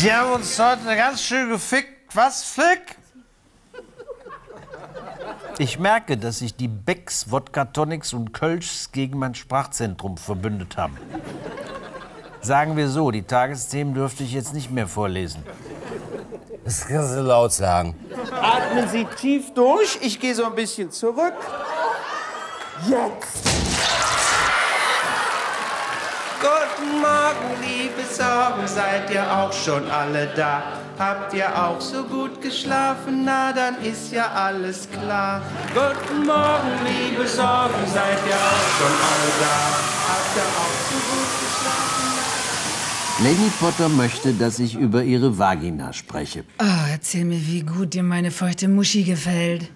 Die haben uns heute ganz schön gefickt. Was, Flick? Ich merke, dass sich die Becks, Wodka Tonics und Kölschs gegen mein Sprachzentrum verbündet haben. Sagen wir so, die Tagesthemen dürfte ich jetzt nicht mehr vorlesen. Das kannst du laut sagen. Atmen Sie tief durch, ich gehe so ein bisschen zurück. Jetzt! Guten Morgen, liebe Sorgen, seid ihr auch schon alle da? Habt ihr auch so gut geschlafen? Na, dann ist ja alles klar. Guten Morgen, liebe Sorgen, seid ihr auch schon alle da? Habt ihr auch so gut geschlafen? Lady Potter möchte, dass ich über ihre Vagina spreche. Oh, erzähl mir, wie gut dir meine feuchte Muschi gefällt.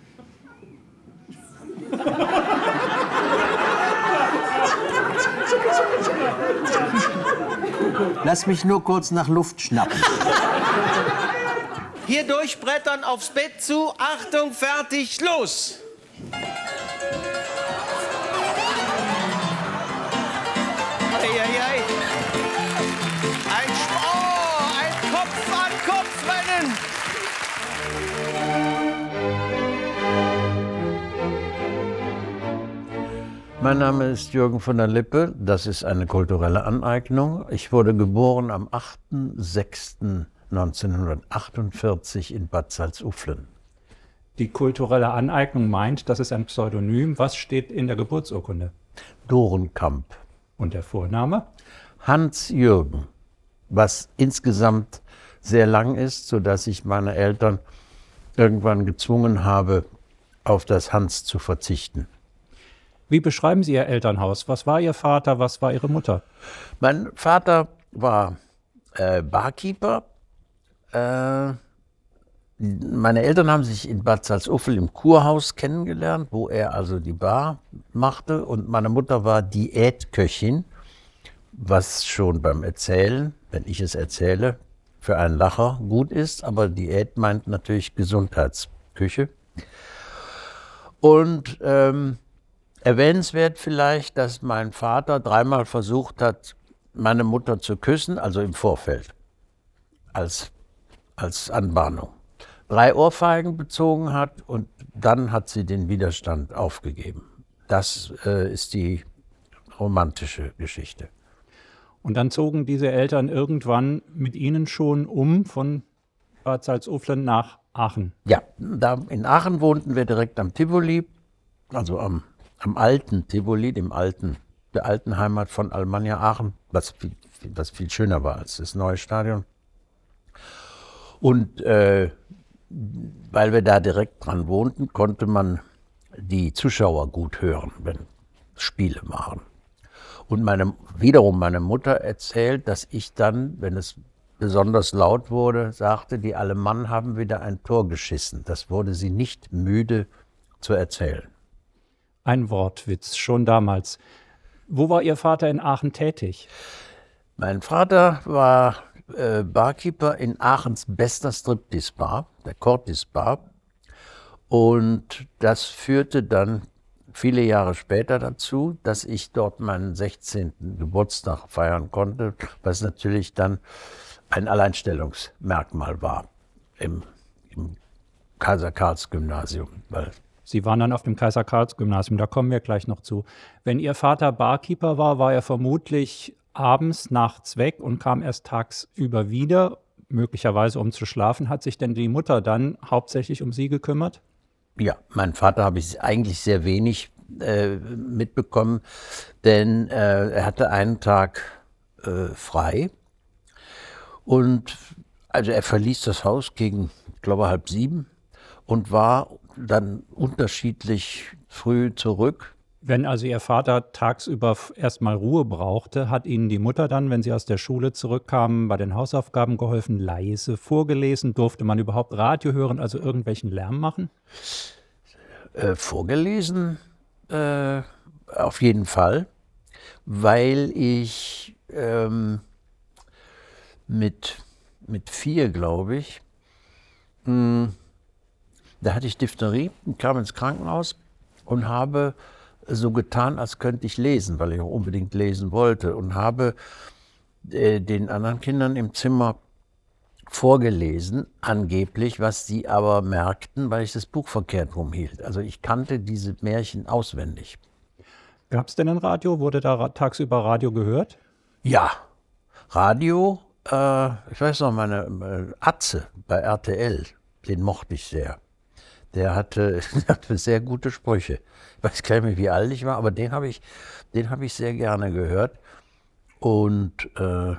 Lass mich nur kurz nach Luft schnappen. Hier durchbrettern, aufs Bett zu. Achtung, fertig, los! Ei, ei, ei. Mein Name ist Jürgen von der Lippe. Das ist eine kulturelle Aneignung. Ich wurde geboren am 8.06.1948 in Bad Salzuflen. Die kulturelle Aneignung meint, das ist ein Pseudonym. Was steht in der Geburtsurkunde? Dorenkamp. Und der Vorname? Hans Jürgen, was insgesamt sehr lang ist, sodass ich meine Eltern irgendwann gezwungen habe, auf das Hans zu verzichten. Wie beschreiben Sie Ihr Elternhaus? Was war Ihr Vater? Was war Ihre Mutter? Mein Vater war äh, Barkeeper. Äh, meine Eltern haben sich in Bad Salzuffel im Kurhaus kennengelernt, wo er also die Bar machte. Und meine Mutter war Diätköchin, was schon beim Erzählen, wenn ich es erzähle, für einen Lacher gut ist. Aber Diät meint natürlich Gesundheitsküche. Und ähm, Erwähnenswert vielleicht, dass mein Vater dreimal versucht hat, meine Mutter zu küssen, also im Vorfeld, als, als Anbahnung. Drei Ohrfeigen bezogen hat und dann hat sie den Widerstand aufgegeben. Das äh, ist die romantische Geschichte. Und dann zogen diese Eltern irgendwann mit ihnen schon um von Bad Salzuflen nach Aachen. Ja, in Aachen wohnten wir direkt am Tivoli, also am am alten Tivoli, dem alten, der alten Heimat von Almania Aachen, was viel, was viel schöner war als das neue Stadion. Und äh, weil wir da direkt dran wohnten, konnte man die Zuschauer gut hören, wenn Spiele waren. Und meine, wiederum meine Mutter erzählt, dass ich dann, wenn es besonders laut wurde, sagte, die Alemannen haben wieder ein Tor geschissen. Das wurde sie nicht müde zu erzählen. Ein Wortwitz, schon damals. Wo war Ihr Vater in Aachen tätig? Mein Vater war äh, Barkeeper in Aachens bester Striptease Bar, der Cortis Bar. Und das führte dann viele Jahre später dazu, dass ich dort meinen 16. Geburtstag feiern konnte, was natürlich dann ein Alleinstellungsmerkmal war im, im Kaiser-Karls-Gymnasium, weil Sie waren dann auf dem Kaiser Karls Gymnasium, da kommen wir gleich noch zu. Wenn Ihr Vater Barkeeper war, war er vermutlich abends, nachts weg und kam erst tagsüber wieder, möglicherweise um zu schlafen. Hat sich denn die Mutter dann hauptsächlich um Sie gekümmert? Ja, meinen Vater habe ich eigentlich sehr wenig äh, mitbekommen, denn äh, er hatte einen Tag äh, frei und also er verließ das Haus gegen, ich glaube, halb sieben und war dann unterschiedlich früh zurück. Wenn also Ihr Vater tagsüber erstmal Ruhe brauchte, hat Ihnen die Mutter dann, wenn Sie aus der Schule zurückkamen, bei den Hausaufgaben geholfen, leise vorgelesen? Durfte man überhaupt Radio hören, also irgendwelchen Lärm machen? Äh, vorgelesen äh, auf jeden Fall, weil ich ähm, mit, mit vier, glaube ich, mh, hm, da hatte ich Diphtherie und kam ins Krankenhaus und habe so getan, als könnte ich lesen, weil ich auch unbedingt lesen wollte und habe äh, den anderen Kindern im Zimmer vorgelesen, angeblich, was sie aber merkten, weil ich das Buch verkehrt rumhielt. Also ich kannte diese Märchen auswendig. Gab es denn ein Radio? Wurde da tagsüber Radio gehört? Ja, Radio, äh, ich weiß noch, meine, meine äh, Atze bei RTL, den mochte ich sehr. Der hatte, der hatte sehr gute Sprüche. Ich weiß gar nicht mehr, wie alt ich war, aber den habe ich, den hab ich sehr gerne gehört. Und, äh,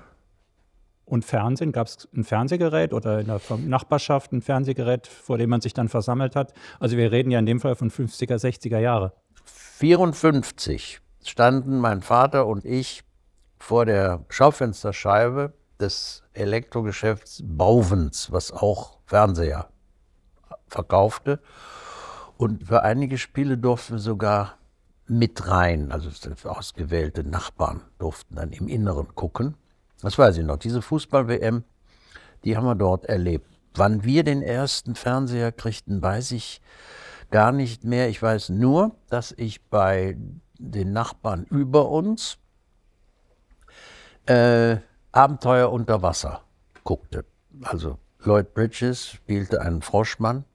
und Fernsehen, gab es ein Fernsehgerät oder in der Nachbarschaft ein Fernsehgerät, vor dem man sich dann versammelt hat? Also wir reden ja in dem Fall von 50er, 60er Jahre. 54 standen mein Vater und ich vor der Schaufensterscheibe des Elektrogeschäfts Bauwens, was auch Fernseher verkaufte. Und für einige Spiele durften wir sogar mit rein, also ausgewählte Nachbarn durften dann im Inneren gucken. Das weiß ich noch. Diese Fußball-WM, die haben wir dort erlebt. Wann wir den ersten Fernseher kriegten, weiß ich gar nicht mehr. Ich weiß nur, dass ich bei den Nachbarn über uns äh, Abenteuer unter Wasser guckte. Also Lloyd Bridges spielte einen Froschmann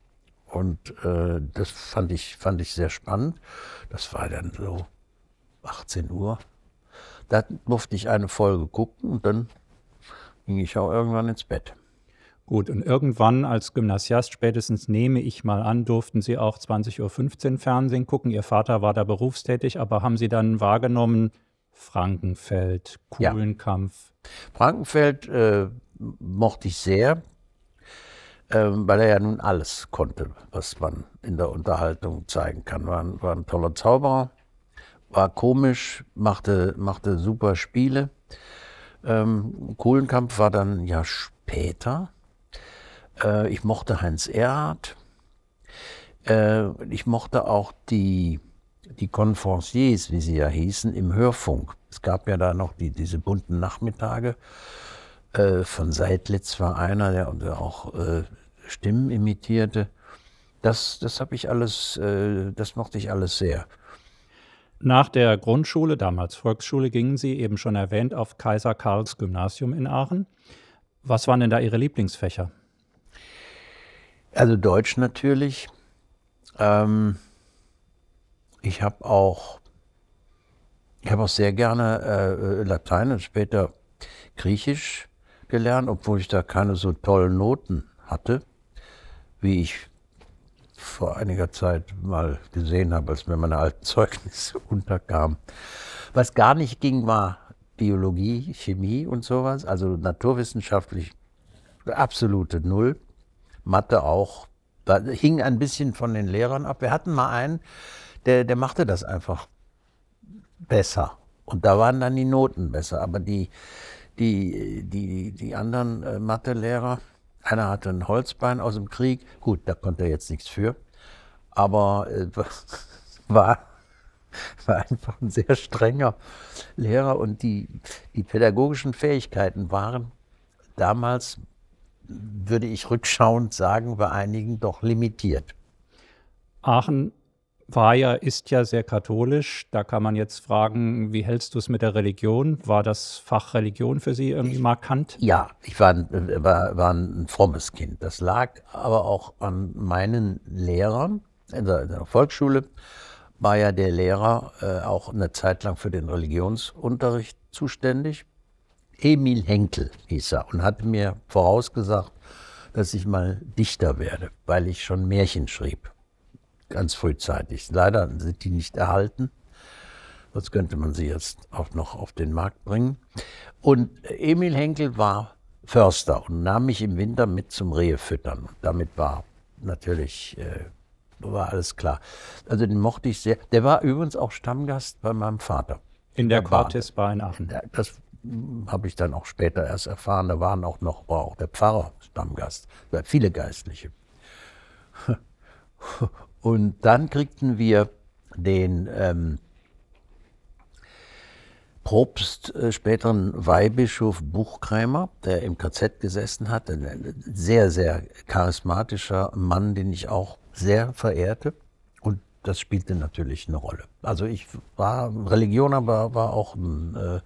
und äh, das fand ich, fand ich sehr spannend. Das war dann so 18 Uhr. Da durfte ich eine Folge gucken und dann ging ich auch irgendwann ins Bett. Gut, und irgendwann als Gymnasiast spätestens nehme ich mal an, durften Sie auch 20.15 Uhr Fernsehen gucken. Ihr Vater war da berufstätig, aber haben Sie dann wahrgenommen, Frankenfeld, Kuhlenkampf? Ja. Frankenfeld äh, mochte ich sehr. Ähm, weil er ja nun alles konnte, was man in der Unterhaltung zeigen kann. War ein, war ein toller Zauberer, war komisch, machte, machte super Spiele. Ähm, Kohlenkampf war dann ja später. Äh, ich mochte Heinz Erhardt. Äh, ich mochte auch die, die Conferenciers, wie sie ja hießen, im Hörfunk. Es gab ja da noch die, diese bunten Nachmittage. Äh, von Seidlitz war einer, der, auch äh, Stimmen imitierte. Das, das habe ich alles, äh, das mochte ich alles sehr. Nach der Grundschule, damals Volksschule, gingen Sie eben schon erwähnt auf Kaiser Karls Gymnasium in Aachen. Was waren denn da Ihre Lieblingsfächer? Also Deutsch natürlich. Ähm, ich habe auch, ich hab auch sehr gerne äh, Latein und später Griechisch gelernt, obwohl ich da keine so tollen Noten hatte, wie ich vor einiger Zeit mal gesehen habe, als mir meine alten Zeugnisse unterkamen. Was gar nicht ging, war Biologie, Chemie und sowas, also naturwissenschaftlich absolute Null. Mathe auch, da hing ein bisschen von den Lehrern ab. Wir hatten mal einen, der, der machte das einfach besser. Und da waren dann die Noten besser. Aber die, die, die, die anderen äh, Mathelehrer. Einer hatte ein Holzbein aus dem Krieg. Gut, da konnte er jetzt nichts für. Aber äh, war, war einfach ein sehr strenger Lehrer. Und die, die pädagogischen Fähigkeiten waren damals, würde ich rückschauend sagen, bei einigen doch limitiert. Aachen war ja, ist ja sehr katholisch. Da kann man jetzt fragen, wie hältst du es mit der Religion? War das Fach Religion für Sie irgendwie ich, markant? Ja, ich war, war, war ein frommes Kind. Das lag aber auch an meinen Lehrern. In der, in der Volksschule war ja der Lehrer äh, auch eine Zeit lang für den Religionsunterricht zuständig. Emil Henkel hieß er und hatte mir vorausgesagt, dass ich mal Dichter werde, weil ich schon Märchen schrieb ganz frühzeitig. Leider sind die nicht erhalten. Sonst könnte man sie jetzt auch noch auf den Markt bringen. Und Emil Henkel war Förster und nahm mich im Winter mit zum Rehefüttern. damit war natürlich äh, war alles klar. Also den mochte ich sehr. Der war übrigens auch Stammgast bei meinem Vater. In der Quartis Bar in Aachen. Das habe ich dann auch später erst erfahren. Da waren auch noch war auch der Pfarrer Stammgast, äh, viele Geistliche. Und dann kriegten wir den ähm, Probst, äh, späteren Weihbischof Buchkrämer, der im KZ gesessen hat, ein sehr, sehr charismatischer Mann, den ich auch sehr verehrte. Und das spielte natürlich eine Rolle. Also ich war Religion, aber war auch äh,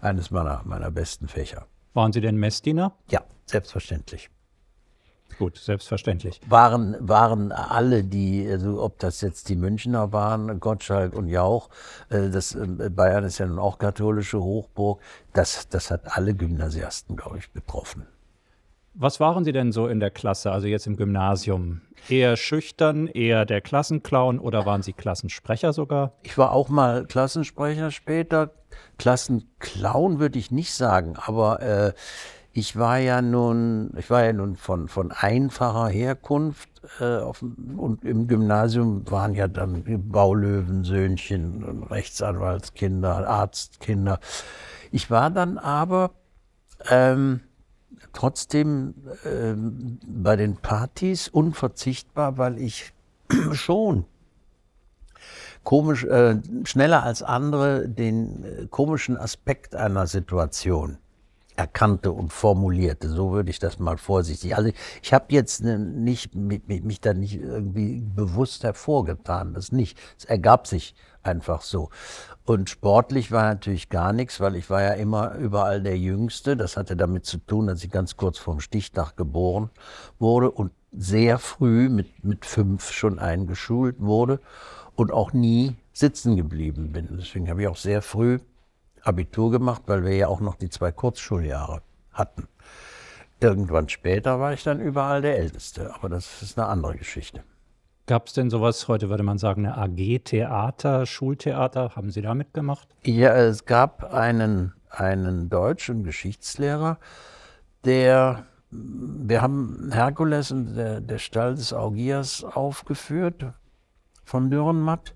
eines meiner, meiner besten Fächer. Waren Sie denn Messdiener? Ja, selbstverständlich. Gut, selbstverständlich. Waren, waren alle, die, also ob das jetzt die Münchner waren, Gottschalk und Jauch, äh, das, ähm, Bayern ist ja nun auch katholische Hochburg, das, das hat alle Gymnasiasten, glaube ich, betroffen. Was waren Sie denn so in der Klasse, also jetzt im Gymnasium? Eher schüchtern, eher der Klassenclown oder waren Sie Klassensprecher sogar? Ich war auch mal Klassensprecher später. Klassenclown würde ich nicht sagen, aber äh, ich war ja nun, ich war ja nun von, von einfacher Herkunft äh, auf, und im Gymnasium waren ja dann Baulöwensöhnchen, und Rechtsanwaltskinder, Arztkinder. Ich war dann aber ähm, trotzdem ähm, bei den Partys unverzichtbar, weil ich schon komisch äh, schneller als andere den äh, komischen Aspekt einer Situation erkannte und formulierte. So würde ich das mal vorsichtig. Also ich habe jetzt nicht mich da nicht irgendwie bewusst hervorgetan, das nicht. Es ergab sich einfach so. Und sportlich war natürlich gar nichts, weil ich war ja immer überall der Jüngste. Das hatte damit zu tun, dass ich ganz kurz vorm Stichtag geboren wurde und sehr früh mit, mit fünf schon eingeschult wurde und auch nie sitzen geblieben bin. Deswegen habe ich auch sehr früh Abitur gemacht, weil wir ja auch noch die zwei Kurzschuljahre hatten. Irgendwann später war ich dann überall der Älteste, aber das ist eine andere Geschichte. Gab es denn sowas, heute würde man sagen, eine AG Theater, Schultheater? Haben Sie da mitgemacht? Ja, es gab einen, einen deutschen Geschichtslehrer, der, wir haben Herkules und der, der Stall des Augias aufgeführt von Dürrenmatt.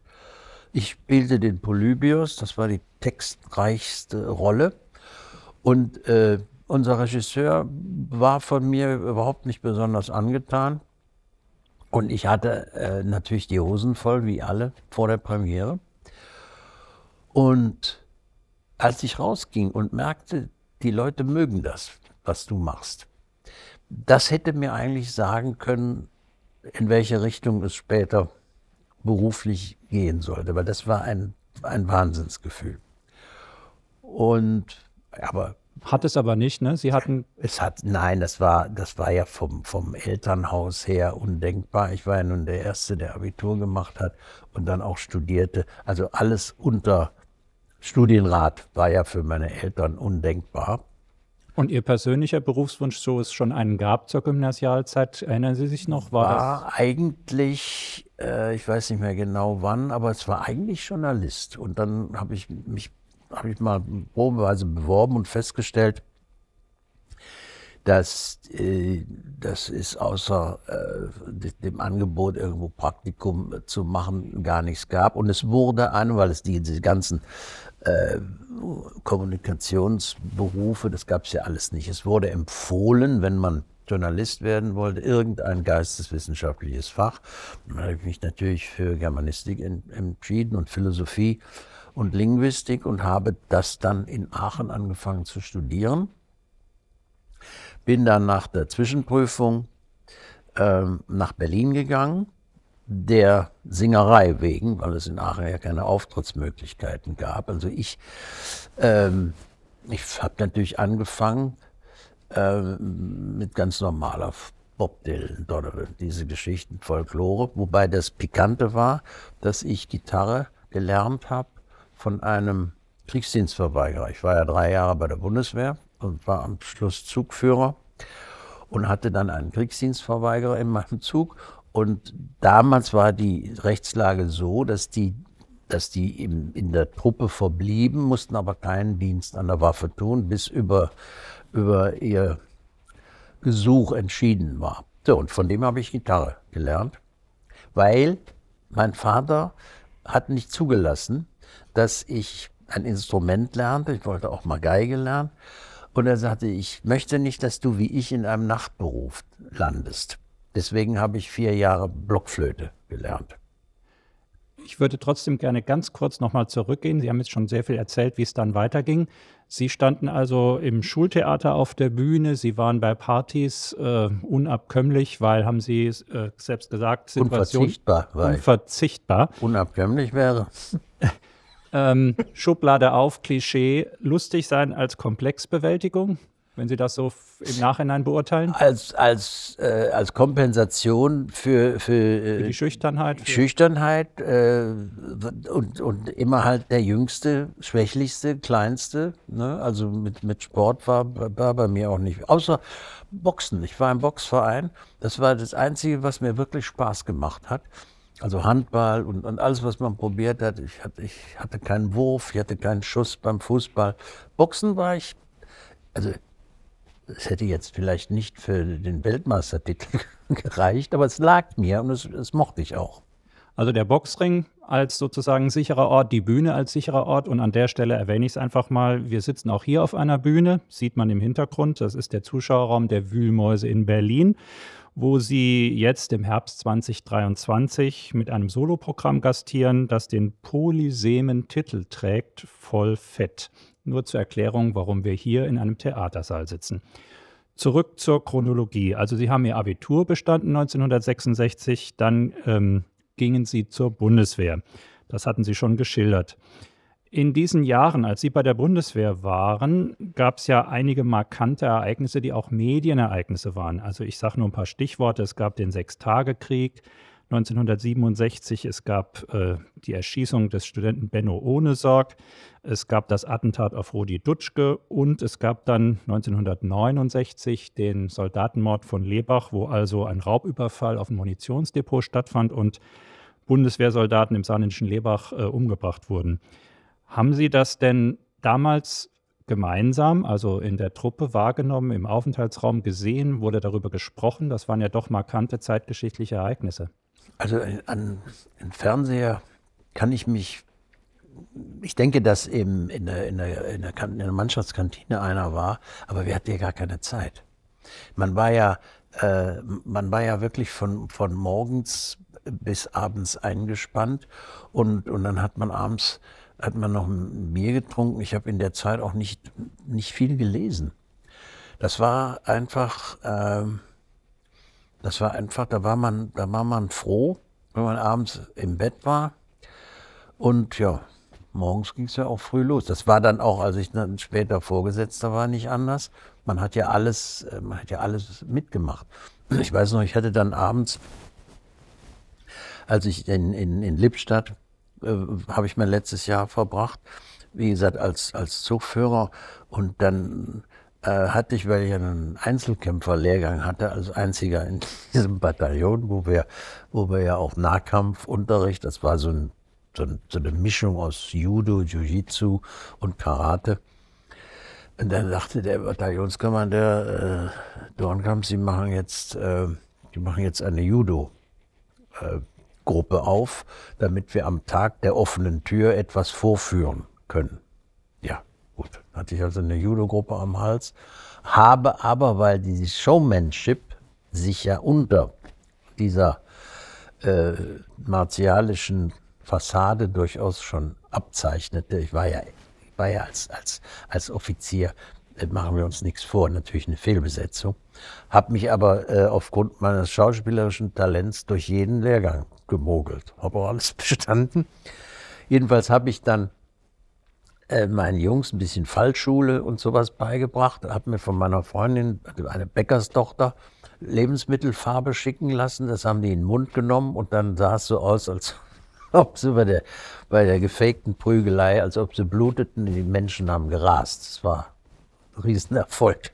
Ich spielte den Polybios, das war die textreichste Rolle. Und äh, unser Regisseur war von mir überhaupt nicht besonders angetan. Und ich hatte äh, natürlich die Hosen voll, wie alle, vor der Premiere. Und als ich rausging und merkte, die Leute mögen das, was du machst, das hätte mir eigentlich sagen können, in welche Richtung es später beruflich gehen sollte. Aber das war ein, ein Wahnsinnsgefühl. Und aber hat es aber nicht, ne? Sie hatten. Es hat, nein, das war, das war ja vom, vom Elternhaus her undenkbar. Ich war ja nun der Erste, der Abitur gemacht hat und dann auch studierte. Also alles unter Studienrat war ja für meine Eltern undenkbar. Und Ihr persönlicher Berufswunsch, so es schon einen gab zur Gymnasialzeit, erinnern Sie sich noch? War, war das eigentlich, äh, ich weiß nicht mehr genau wann, aber es war eigentlich Journalist. Und dann habe ich mich habe ich mal probenweise beworben und festgestellt, dass äh, das ist außer äh, dem Angebot, irgendwo Praktikum zu machen, gar nichts gab. Und es wurde einem, weil es die, die ganzen äh, Kommunikationsberufe, das gab es ja alles nicht. Es wurde empfohlen, wenn man Journalist werden wollte, irgendein geisteswissenschaftliches Fach. Dann habe ich mich natürlich für Germanistik entschieden und Philosophie und Linguistik und habe das dann in Aachen angefangen zu studieren. Bin dann nach der Zwischenprüfung ähm, nach Berlin gegangen, der Singerei wegen, weil es in Aachen ja keine Auftrittsmöglichkeiten gab. Also ich, ähm, ich habe natürlich angefangen ähm, mit ganz normaler Bob Dylan, Donovan, diese Geschichten, Folklore. Wobei das Pikante war, dass ich Gitarre gelernt habe von einem Kriegsdienstverweigerer. Ich war ja drei Jahre bei der Bundeswehr und war am Schluss Zugführer und hatte dann einen Kriegsdienstverweigerer in meinem Zug. Und damals war die Rechtslage so, dass die, dass die in, in der Truppe verblieben, mussten aber keinen Dienst an der Waffe tun, bis über, über ihr Gesuch entschieden war. So, und von dem habe ich Gitarre gelernt, weil mein Vater hat nicht zugelassen, dass ich ein Instrument lernte. Ich wollte auch mal Geige lernen. Und er sagte, ich möchte nicht, dass du wie ich in einem Nachtberuf landest. Deswegen habe ich vier Jahre Blockflöte gelernt. Ich würde trotzdem gerne ganz kurz nochmal zurückgehen. Sie haben jetzt schon sehr viel erzählt, wie es dann weiterging. Sie standen also im Schultheater auf der Bühne, Sie waren bei Partys äh, unabkömmlich, weil, haben Sie äh, selbst gesagt, Situation unverzichtbar. War unverzichtbar. Unabkömmlich wäre. Ähm, Schublade auf, Klischee, lustig sein als Komplexbewältigung, wenn Sie das so im Nachhinein beurteilen? Als, als, äh, als Kompensation für, für, äh, für die Schüchternheit. Für Schüchternheit äh, und, und immer halt der jüngste, schwächlichste, kleinste. Ne? Also mit, mit Sport war, war bei mir auch nicht. Außer Boxen. Ich war im Boxverein. Das war das Einzige, was mir wirklich Spaß gemacht hat. Also Handball und, und, alles, was man probiert hat. Ich, hatte, ich hatte keinen Wurf, ich hatte keinen Schuss beim Fußball. Boxen war ich, also es hätte jetzt vielleicht nicht für den Weltmeistertitel gereicht, aber es lag mir und es, es mochte ich auch. Also der Boxring als sozusagen sicherer Ort, die Bühne als sicherer Ort. Und an der Stelle erwähne ich es einfach mal. Wir sitzen auch hier auf einer Bühne, sieht man im Hintergrund. Das ist der Zuschauerraum der Wühlmäuse in Berlin wo sie jetzt im Herbst 2023 mit einem Soloprogramm gastieren, das den polysemen Titel trägt, Voll Fett. Nur zur Erklärung, warum wir hier in einem Theatersaal sitzen. Zurück zur Chronologie. Also Sie haben Ihr Abitur bestanden 1966, dann ähm, gingen Sie zur Bundeswehr. Das hatten Sie schon geschildert. In diesen Jahren, als Sie bei der Bundeswehr waren, gab es ja einige markante Ereignisse, die auch Medienereignisse waren. Also ich sage nur ein paar Stichworte. Es gab den Sechstagekrieg 1967, es gab äh, die Erschießung des Studenten Benno Ohnesorg, es gab das Attentat auf Rudi Dutschke und es gab dann 1969 den Soldatenmord von Lebach, wo also ein Raubüberfall auf ein Munitionsdepot stattfand und Bundeswehrsoldaten im saarländischen Lebach äh, umgebracht wurden. Haben Sie das denn damals gemeinsam, also in der Truppe wahrgenommen, im Aufenthaltsraum gesehen, wurde darüber gesprochen? Das waren ja doch markante zeitgeschichtliche Ereignisse. Also äh, an, an Fernseher kann ich mich, ich denke, dass eben in der, in, der, in, der, in der Mannschaftskantine einer war, aber wir hatten ja gar keine Zeit. Man war ja, äh, man war ja wirklich von, von morgens bis abends eingespannt und, und dann hat man abends hat man noch ein Bier getrunken. Ich habe in der Zeit auch nicht, nicht viel gelesen. Das war einfach, ähm, das war einfach, da war man, da war man froh, wenn man abends im Bett war. Und ja, morgens ging es ja auch früh los. Das war dann auch, als ich dann später Vorgesetzter war, nicht anders. Man hat ja alles, äh, man hat ja alles mitgemacht. Ich weiß noch, ich hatte dann abends, als ich in, in, in Lippstadt äh, habe ich mein letztes Jahr verbracht, wie gesagt, als, als Zugführer. Und dann äh, hatte ich, weil ich einen Einzelkämpferlehrgang hatte, als einziger in diesem Bataillon, wo wir, wo wir ja auch Nahkampfunterricht, das war so, ein, so, ein, so eine Mischung aus Judo, Jiu-Jitsu und Karate. Und dann sagte der Bataillonskommandeur äh, Dornkamp, Sie machen jetzt, äh, die machen jetzt eine Judo. Äh, Gruppe auf, damit wir am Tag der offenen Tür etwas vorführen können. Ja, gut. Hatte ich also eine Judo-Gruppe am Hals, habe aber, weil dieses Showmanship sich ja unter dieser äh, martialischen Fassade durchaus schon abzeichnete. Ich war ja, ich war ja als, als, als Offizier, äh, machen wir uns nichts vor, natürlich eine Fehlbesetzung, habe mich aber äh, aufgrund meines schauspielerischen Talents durch jeden Lehrgang gemogelt, Habe auch alles bestanden. Jedenfalls habe ich dann äh, meinen Jungs ein bisschen Fallschule und sowas beigebracht. Habe mir von meiner Freundin, also eine Bäckerstochter, Lebensmittelfarbe schicken lassen. Das haben die in den Mund genommen und dann sah es so aus, als ob sie bei der, bei der gefakten Prügelei, als ob sie bluteten. Die Menschen haben gerast. Das war ein Riesenerfolg.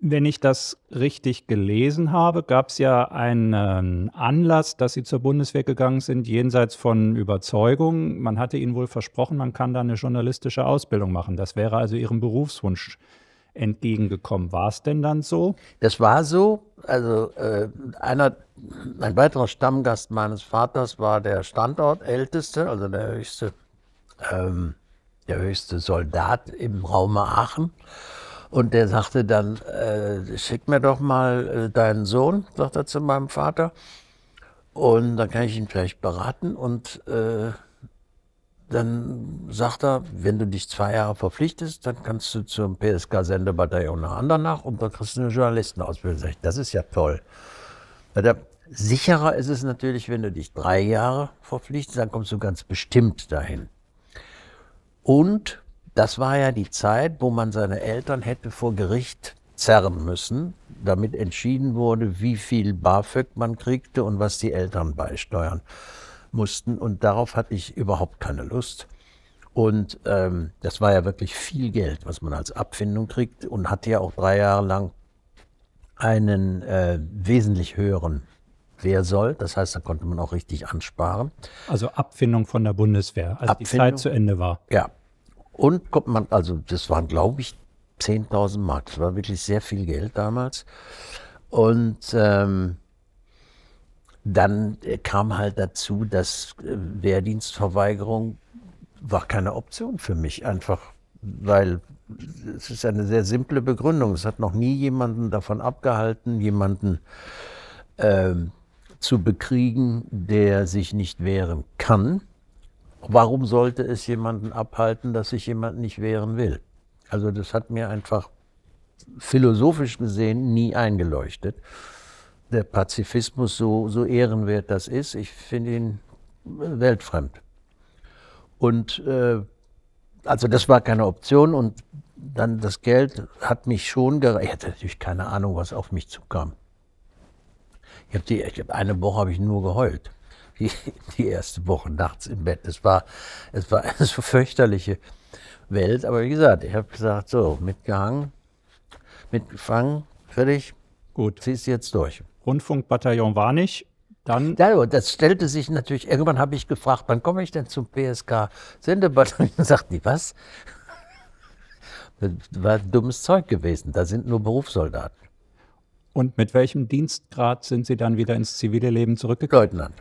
Wenn ich das richtig gelesen habe, gab es ja einen Anlass, dass Sie zur Bundeswehr gegangen sind, jenseits von Überzeugung. Man hatte Ihnen wohl versprochen, man kann da eine journalistische Ausbildung machen. Das wäre also Ihrem Berufswunsch entgegengekommen. War es denn dann so? Das war so. Also äh, einer, ein weiterer Stammgast meines Vaters war der Standortälteste, also der höchste, ähm, der höchste Soldat im Raum Aachen. Und der sagte dann, äh, schick mir doch mal äh, deinen Sohn, sagt er zu meinem Vater. Und dann kann ich ihn vielleicht beraten. Und äh, dann sagt er, wenn du dich zwei Jahre verpflichtest, dann kannst du zum PSK-Sendebataillon nach Andernach und dann kriegst du eine Journalistenausbildung. Sag ich, das ist ja toll. Er, sicherer ist es natürlich, wenn du dich drei Jahre verpflichtest, dann kommst du ganz bestimmt dahin. Und das war ja die Zeit, wo man seine Eltern hätte vor Gericht zerren müssen, damit entschieden wurde, wie viel BAföG man kriegte und was die Eltern beisteuern mussten. Und darauf hatte ich überhaupt keine Lust. Und ähm, das war ja wirklich viel Geld, was man als Abfindung kriegt und hatte ja auch drei Jahre lang einen äh, wesentlich höheren Wehr soll. Das heißt, da konnte man auch richtig ansparen. Also Abfindung von der Bundeswehr, als Abfindung, die Zeit zu Ende war. Ja, und kommt man, also das waren, glaube ich, 10.000 Mark. Das war wirklich sehr viel Geld damals. Und ähm, dann äh, kam halt dazu, dass äh, Wehrdienstverweigerung war keine Option für mich, einfach weil es ist eine sehr simple Begründung. Es hat noch nie jemanden davon abgehalten, jemanden ähm, zu bekriegen, der sich nicht wehren kann warum sollte es jemanden abhalten, dass sich jemand nicht wehren will? Also das hat mir einfach philosophisch gesehen nie eingeleuchtet. Der Pazifismus, so, so ehrenwert das ist, ich finde ihn äh, weltfremd. Und äh, also das war keine Option und dann das Geld hat mich schon gereicht. Ich hatte natürlich keine Ahnung, was auf mich zukam. Ich hab die, ich hab eine Woche habe ich nur geheult. die, die erste Woche nachts im Bett. Es war, es war eine so fürchterliche Welt. Aber wie gesagt, ich habe gesagt, so, mitgehangen, mitgefangen, fertig. Gut. Ziehst jetzt durch. Rundfunkbataillon war nicht. Dann ja, das stellte sich natürlich, irgendwann habe ich gefragt, wann komme ich denn zum PSK Sendebataillon? sagt die, was? Das war dummes Zeug gewesen, da sind nur Berufssoldaten. Und mit welchem Dienstgrad sind Sie dann wieder ins zivile Leben zurückgekehrt? Leutnant.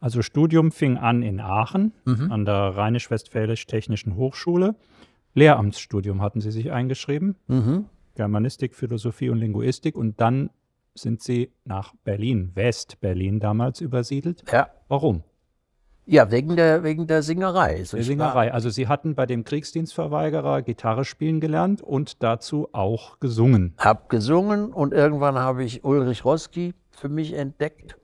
Also Studium fing an in Aachen mhm. an der Rheinisch-Westfälisch-Technischen Hochschule. Lehramtsstudium hatten sie sich eingeschrieben. Mhm. Germanistik, Philosophie und Linguistik. Und dann sind sie nach Berlin, West-Berlin damals übersiedelt. Ja. Warum? Ja, wegen der, wegen der Singerei. So also der Singerei. Also Sie hatten bei dem Kriegsdienstverweigerer Gitarre spielen gelernt und dazu auch gesungen. Hab gesungen und irgendwann habe ich Ulrich Roski für mich entdeckt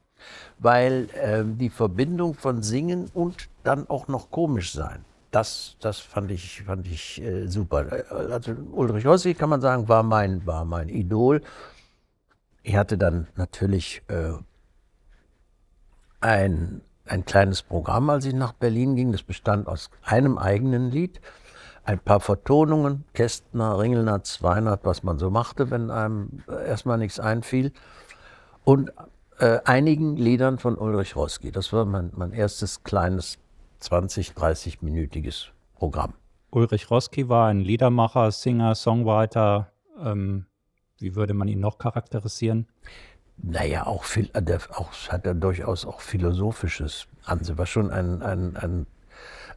weil äh, die Verbindung von Singen und dann auch noch komisch sein, das, das fand ich, fand ich äh, super. Äh, also Ulrich Hossi, kann man sagen, war mein, war mein Idol. Ich hatte dann natürlich äh, ein, ein kleines Programm, als ich nach Berlin ging. Das bestand aus einem eigenen Lied, ein paar Vertonungen, Kästner, Ringelner, Zweinert, was man so machte, wenn einem äh, erstmal nichts einfiel. Und äh, einigen Liedern von Ulrich Roski. Das war mein, mein erstes kleines 20-, 30-minütiges Programm. Ulrich Roski war ein Liedermacher, Singer, Songwriter. Ähm, wie würde man ihn noch charakterisieren? Naja, auch, viel, äh, der, auch hat er durchaus auch Philosophisches an. Sie war schon ein, ein, ein,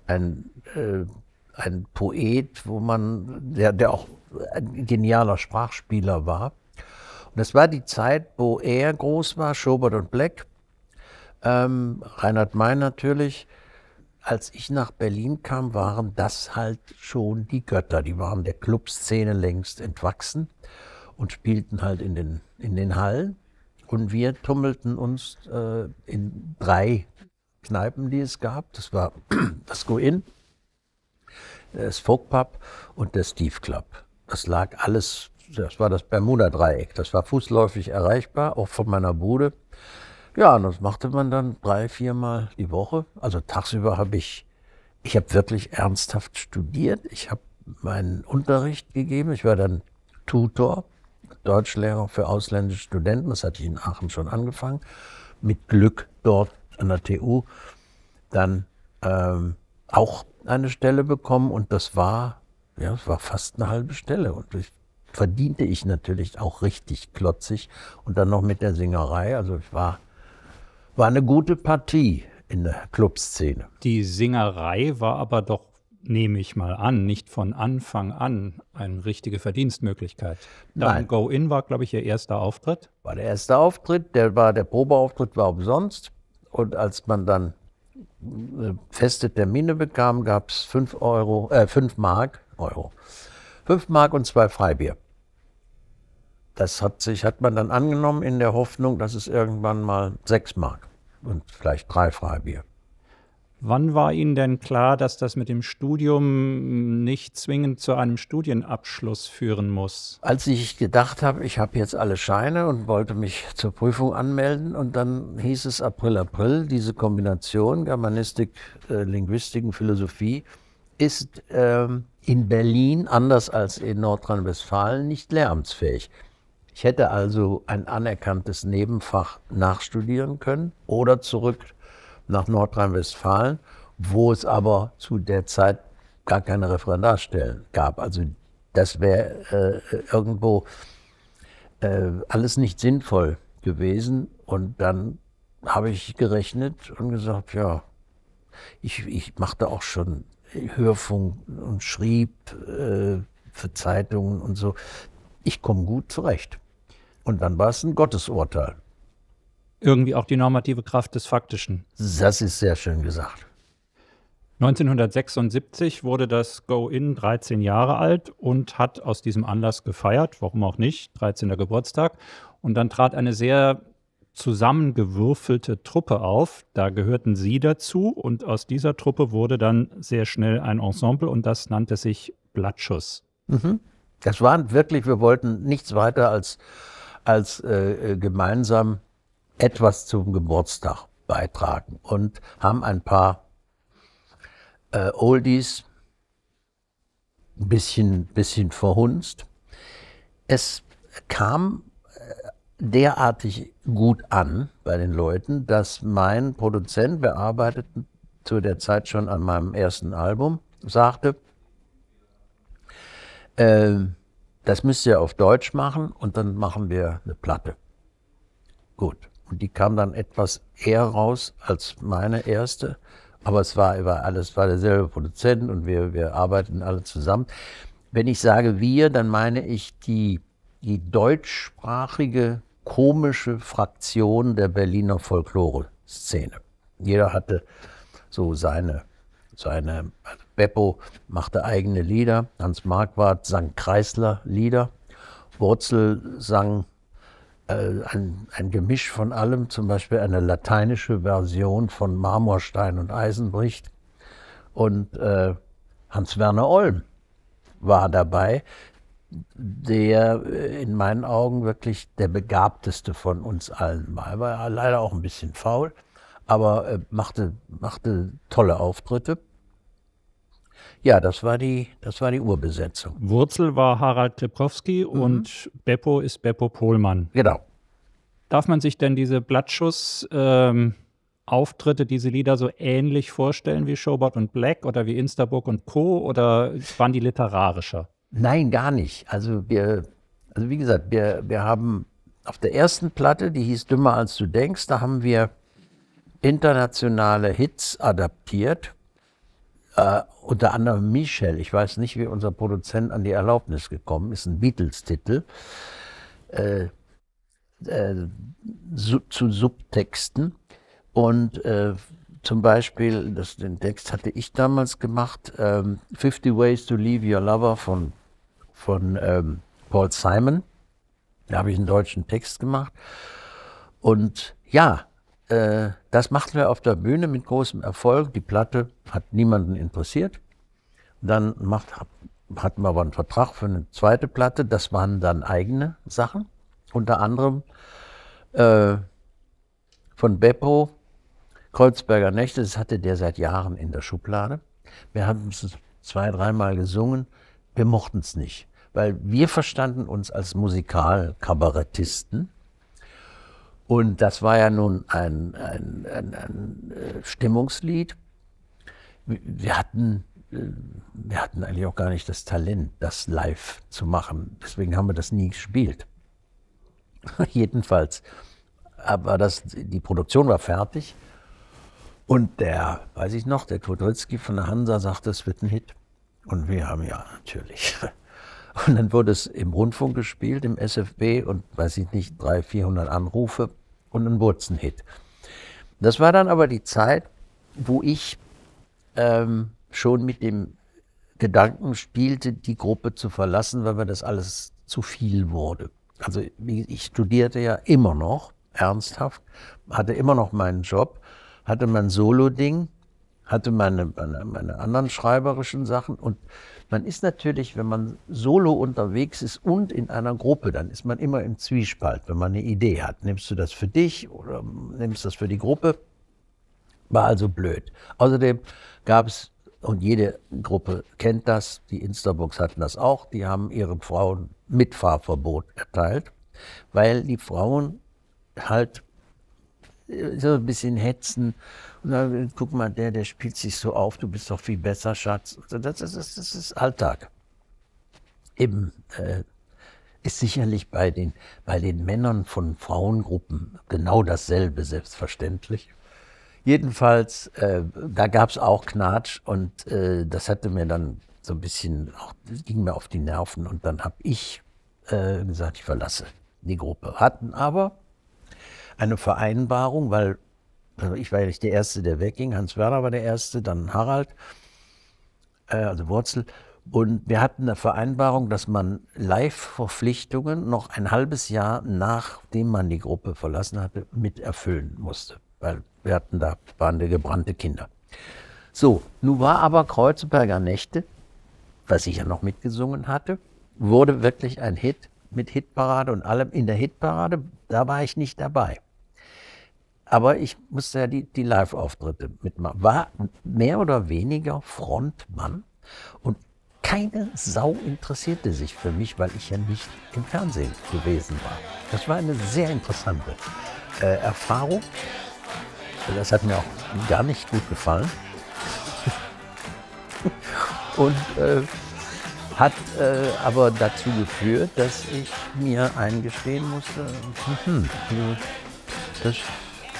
ein, äh, ein Poet, wo man, der, der auch ein genialer Sprachspieler war das war die Zeit, wo er groß war, Schobert und Black, ähm, Reinhard Mein natürlich. Als ich nach Berlin kam, waren das halt schon die Götter. Die waren der Clubszene längst entwachsen und spielten halt in den, in den Hallen. Und wir tummelten uns äh, in drei Kneipen, die es gab. Das war das Go-In, äh, das Folk Pub und der Steve Club. Das lag alles das war das Bermuda-Dreieck. Das war fußläufig erreichbar, auch von meiner Bude. Ja, und das machte man dann drei, viermal die Woche. Also tagsüber habe ich, ich habe wirklich ernsthaft studiert. Ich habe meinen Unterricht gegeben. Ich war dann Tutor, Deutschlehrer für ausländische Studenten. Das hatte ich in Aachen schon angefangen. Mit Glück dort an der TU dann ähm, auch eine Stelle bekommen und das war, ja, das war fast eine halbe Stelle. Und ich verdiente ich natürlich auch richtig klotzig und dann noch mit der Singerei. Also ich war, war eine gute Partie in der Clubszene. Die Singerei war aber doch, nehme ich mal an, nicht von Anfang an eine richtige Verdienstmöglichkeit. Dann Nein. Go In war, glaube ich, ihr erster Auftritt. War der erste Auftritt, der, war, der Probeauftritt war umsonst. Und als man dann äh, feste Termine bekam, gab es 5 Euro, äh, 5 Mark, Euro, 5 Mark und zwei Freibier. Das hat, sich, hat man dann angenommen in der Hoffnung, dass es irgendwann mal sechs Mark und vielleicht drei Freibier. Wann war Ihnen denn klar, dass das mit dem Studium nicht zwingend zu einem Studienabschluss führen muss? Als ich gedacht habe, ich habe jetzt alle Scheine und wollte mich zur Prüfung anmelden und dann hieß es April, April, diese Kombination Germanistik, äh, Linguistik und Philosophie ist ähm, in Berlin, anders als in Nordrhein-Westfalen, nicht lehramtsfähig. Ich hätte also ein anerkanntes Nebenfach nachstudieren können oder zurück nach Nordrhein-Westfalen, wo es aber zu der Zeit gar keine Referendarstellen gab. Also das wäre äh, irgendwo äh, alles nicht sinnvoll gewesen. Und dann habe ich gerechnet und gesagt, ja, ich, ich machte auch schon Hörfunk und schrieb äh, für Zeitungen und so. Ich komme gut zurecht. Und dann war es ein Gottesurteil. Irgendwie auch die normative Kraft des Faktischen. Das ist sehr schön gesagt. 1976 wurde das Go-In 13 Jahre alt und hat aus diesem Anlass gefeiert, warum auch nicht, 13. Geburtstag. Und dann trat eine sehr zusammengewürfelte Truppe auf. Da gehörten Sie dazu und aus dieser Truppe wurde dann sehr schnell ein Ensemble und das nannte sich Blattschuss. Mhm. Das waren wirklich, wir wollten nichts weiter als als äh, äh, gemeinsam etwas zum Geburtstag beitragen und haben ein paar äh, Oldies, ein bisschen, bisschen verhunzt. Es kam äh, derartig gut an bei den Leuten, dass mein Produzent, wir arbeiteten zu der Zeit schon an meinem ersten Album, sagte, äh, das müsst ihr auf Deutsch machen und dann machen wir eine Platte. Gut. Und die kam dann etwas eher raus als meine erste. Aber es war über alles, war derselbe Produzent und wir, wir arbeiten alle zusammen. Wenn ich sage wir, dann meine ich die, die deutschsprachige komische Fraktion der Berliner Folklore-Szene. Jeder hatte so seine, seine Beppo machte eigene Lieder, Hans Marquardt sang Kreisler Lieder, Wurzel sang äh, ein, ein, Gemisch von allem, zum Beispiel eine lateinische Version von Marmorstein und Eisenbricht. Und äh, Hans-Werner Olm war dabei, der äh, in meinen Augen wirklich der begabteste von uns allen war. Er war leider auch ein bisschen faul, aber äh, machte, machte tolle Auftritte. Ja, das war die, das war die Urbesetzung. Wurzel war Harald Kripkowski mhm. und Beppo ist Beppo Pohlmann. Genau. Darf man sich denn diese Blattschuss ähm, Auftritte diese Lieder so ähnlich vorstellen wie Showbot und Black oder wie Instaburg und Co. oder waren die literarischer? Nein, gar nicht. Also wir, also wie gesagt, wir, wir haben auf der ersten Platte, die hieß Dümmer als du denkst, da haben wir internationale Hits adaptiert Uh, unter anderem Michel. Ich weiß nicht, wie unser Produzent an die Erlaubnis gekommen ist. Ein Beatles-Titel. Äh, äh, su zu Subtexten. Und äh, zum Beispiel, das, den Text hatte ich damals gemacht, ähm, 50 Ways to Leave Your Lover von, von ähm, Paul Simon. Da habe ich einen deutschen Text gemacht. Und ja, äh, das machten wir auf der Bühne mit großem Erfolg. Die Platte hat niemanden interessiert. Dann macht, hatten wir aber einen Vertrag für eine zweite Platte. Das waren dann eigene Sachen. Unter anderem äh, von Beppo, Kreuzberger Nächte. Das hatte der seit Jahren in der Schublade. Wir haben es zwei, dreimal gesungen. Wir mochten es nicht, weil wir verstanden uns als Musikalkabarettisten und das war ja nun ein, ein, ein, ein äh, Stimmungslied. Wir hatten, äh, wir hatten eigentlich auch gar nicht das Talent, das live zu machen. Deswegen haben wir das nie gespielt. Jedenfalls. Aber das, die Produktion war fertig. Und der, weiß ich noch, der Kudrytski von der Hansa sagte, es wird ein Hit. Und wir haben ja, natürlich. Und dann wurde es im Rundfunk gespielt, im SFB und weiß ich nicht, 300, 400 Anrufe und ein Wurzenhit. Das war dann aber die Zeit, wo ich ähm, schon mit dem Gedanken spielte, die Gruppe zu verlassen, weil mir das alles zu viel wurde. Also ich studierte ja immer noch ernsthaft, hatte immer noch meinen Job, hatte mein Solo-Ding, hatte meine, meine, meine anderen schreiberischen Sachen und man ist natürlich, wenn man solo unterwegs ist und in einer Gruppe, dann ist man immer im Zwiespalt, wenn man eine Idee hat. Nimmst du das für dich oder nimmst das für die Gruppe? War also blöd. Außerdem gab es, und jede Gruppe kennt das, die Instabox hatten das auch, die haben ihren Frauen Mitfahrverbot erteilt, weil die Frauen halt so ein bisschen hetzen. Und dann guck mal, der, der spielt sich so auf, du bist doch viel besser, Schatz. Das, ist, das, das ist Alltag. Eben äh, ist sicherlich bei den, bei den Männern von Frauengruppen genau dasselbe, selbstverständlich. Jedenfalls, äh, da gab es auch Knatsch und äh, das hatte mir dann so ein bisschen, auch, das ging mir auf die Nerven und dann habe ich äh, gesagt, ich verlasse die Gruppe. Hatten aber eine Vereinbarung, weil also ich war ja nicht der Erste, der wegging. Hans Werner war der Erste, dann Harald, äh, also Wurzel. Und wir hatten eine Vereinbarung, dass man Live-Verpflichtungen noch ein halbes Jahr, nachdem man die Gruppe verlassen hatte, mit erfüllen musste. Weil wir hatten da waren da gebrannte Kinder. So, nun war aber Kreuzberger Nächte, was ich ja noch mitgesungen hatte, wurde wirklich ein Hit mit Hitparade und allem. In der Hitparade, da war ich nicht dabei. Aber ich musste ja die, die Live-Auftritte mitmachen. War mehr oder weniger Frontmann und keine Sau interessierte sich für mich, weil ich ja nicht im Fernsehen gewesen war. Das war eine sehr interessante äh, Erfahrung. Das hat mir auch gar nicht gut gefallen. und äh, hat äh, aber dazu geführt, dass ich mir eingestehen musste, hm, hm das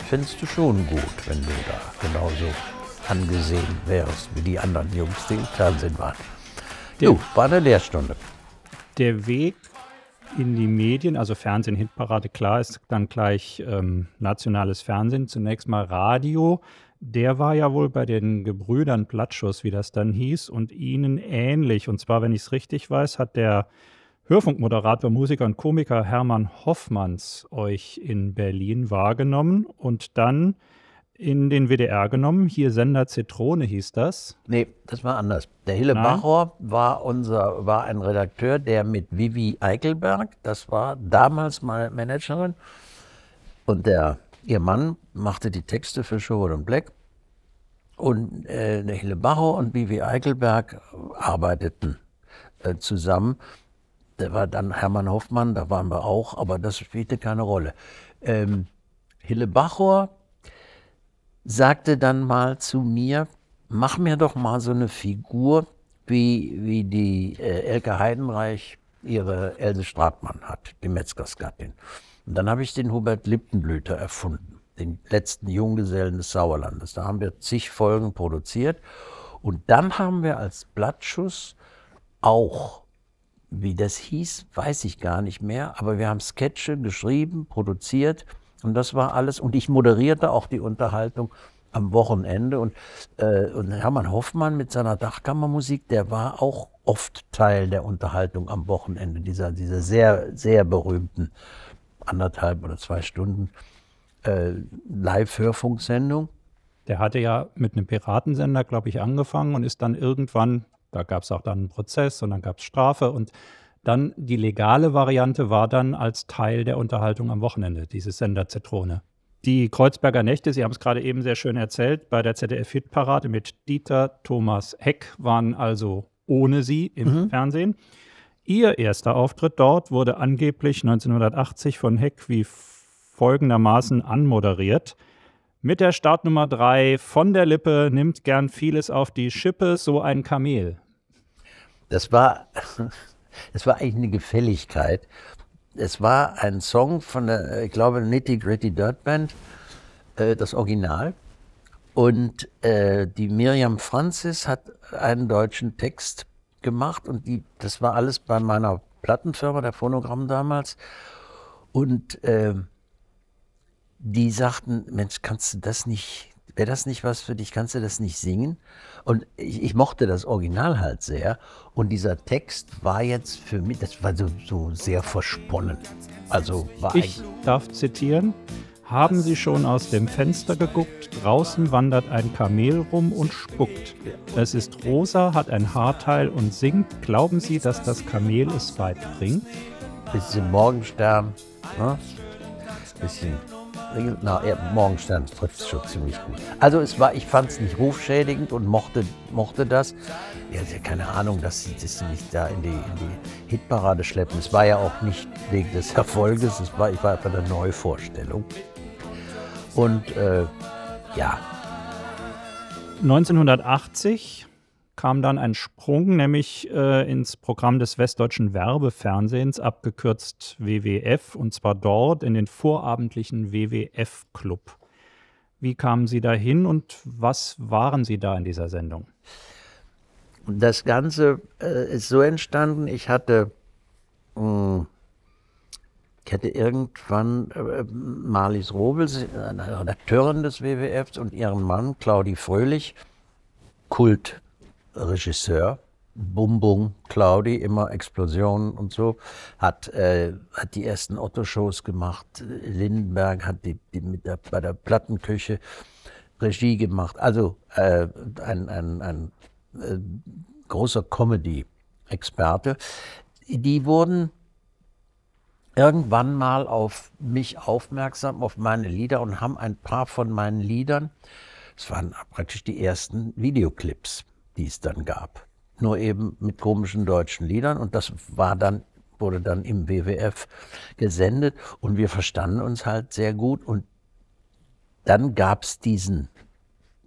fändest du schon gut, wenn du da genauso angesehen wärst wie die anderen Jungs, die im Fernsehen waren. Der, jo, war eine Lehrstunde. Der Weg in die Medien, also Fernsehen, Hitparade, klar, ist dann gleich ähm, nationales Fernsehen, zunächst mal Radio. Der war ja wohl bei den Gebrüdern Plattschuss, wie das dann hieß, und ihnen ähnlich. Und zwar, wenn ich es richtig weiß, hat der Hörfunkmoderator, Musiker und Komiker Hermann Hoffmanns euch in Berlin wahrgenommen und dann in den WDR genommen. Hier Sender Zitrone hieß das. Nee, das war anders. Der Hille Bachor war, unser, war ein Redakteur, der mit Vivi Eichelberg, das war damals meine Managerin, und der, ihr Mann machte die Texte für Sherwood und Black. Und äh, der Hille Bachor und Vivi Eichelberg arbeiteten äh, zusammen. Da war dann Hermann Hoffmann, da waren wir auch, aber das spielte keine Rolle. Ähm, Hille Bachor sagte dann mal zu mir, mach mir doch mal so eine Figur, wie, wie die äh, Elke Heidenreich ihre Else Stratmann hat, die Metzgersgattin. Und dann habe ich den Hubert Lippenblüter erfunden, den letzten Junggesellen des Sauerlandes. Da haben wir zig Folgen produziert. Und dann haben wir als Blattschuss auch wie das hieß, weiß ich gar nicht mehr, aber wir haben Sketche geschrieben, produziert und das war alles. Und ich moderierte auch die Unterhaltung am Wochenende. Und, äh, und Hermann Hoffmann mit seiner Dachkammermusik, der war auch oft Teil der Unterhaltung am Wochenende, dieser, dieser sehr, sehr berühmten anderthalb oder zwei Stunden äh, Live-Hörfunksendung. Der hatte ja mit einem Piratensender, glaube ich, angefangen und ist dann irgendwann da gab es auch dann einen Prozess und dann gab es Strafe und dann die legale Variante war dann als Teil der Unterhaltung am Wochenende, diese Senderzitrone. Die Kreuzberger Nächte, Sie haben es gerade eben sehr schön erzählt, bei der ZDF-Hitparade mit Dieter Thomas Heck waren also ohne Sie im mhm. Fernsehen. Ihr erster Auftritt dort wurde angeblich 1980 von Heck wie folgendermaßen anmoderiert. Mit der Startnummer 3 von der Lippe nimmt gern vieles auf die Schippe, so ein Kamel. Das war, das war eigentlich eine Gefälligkeit. Es war ein Song von der, ich glaube, Nitty Gritty Dirt Band, äh, das Original. Und äh, die Miriam Francis hat einen deutschen Text gemacht und die, das war alles bei meiner Plattenfirma, der Phonogramm damals. Und äh, die sagten, Mensch, kannst du das nicht Wäre das nicht was für dich? Kannst du das nicht singen? Und ich, ich, mochte das Original halt sehr. Und dieser Text war jetzt für mich, das war so, so sehr versponnen. Also war ich darf zitieren. Haben Sie schon aus dem Fenster geguckt? Draußen wandert ein Kamel rum und spuckt. Es ist rosa, hat ein Haarteil und singt. Glauben Sie, dass das Kamel es weit bringt? Bisschen Morgenstern, ne? Bisschen Ringel, na, Morgenstern trifft es schon ziemlich gut. Also es war, ich fand es nicht rufschädigend und mochte, mochte das. Ja, ja keine Ahnung, dass sie das nicht da in die, in die, Hitparade schleppen. Es war ja auch nicht wegen des Erfolges, es war, ich war einfach eine Neuvorstellung. Und äh, ja. 1980 kam dann ein Sprung, nämlich äh, ins Programm des Westdeutschen Werbefernsehens, abgekürzt WWF, und zwar dort in den vorabendlichen WWF-Club. Wie kamen Sie dahin und was waren Sie da in dieser Sendung? Das Ganze äh, ist so entstanden, ich hatte, mh, hm, ich hatte irgendwann äh, Marlies Robels, eine äh, Redakteurin des WWFs, und ihren Mann Claudi Fröhlich, Kult Regisseur, Bum Bum, Claudi, immer Explosionen und so, hat, äh, hat die ersten Otto-Shows gemacht. Lindenberg hat die, die mit der, bei der Plattenküche Regie gemacht. Also äh, ein, ein, ein äh, großer Comedy-Experte. Die wurden irgendwann mal auf mich aufmerksam, auf meine Lieder und haben ein paar von meinen Liedern, es waren praktisch die ersten Videoclips die es dann gab. Nur eben mit komischen deutschen Liedern und das war dann wurde dann im WWF gesendet und wir verstanden uns halt sehr gut und dann gab es diesen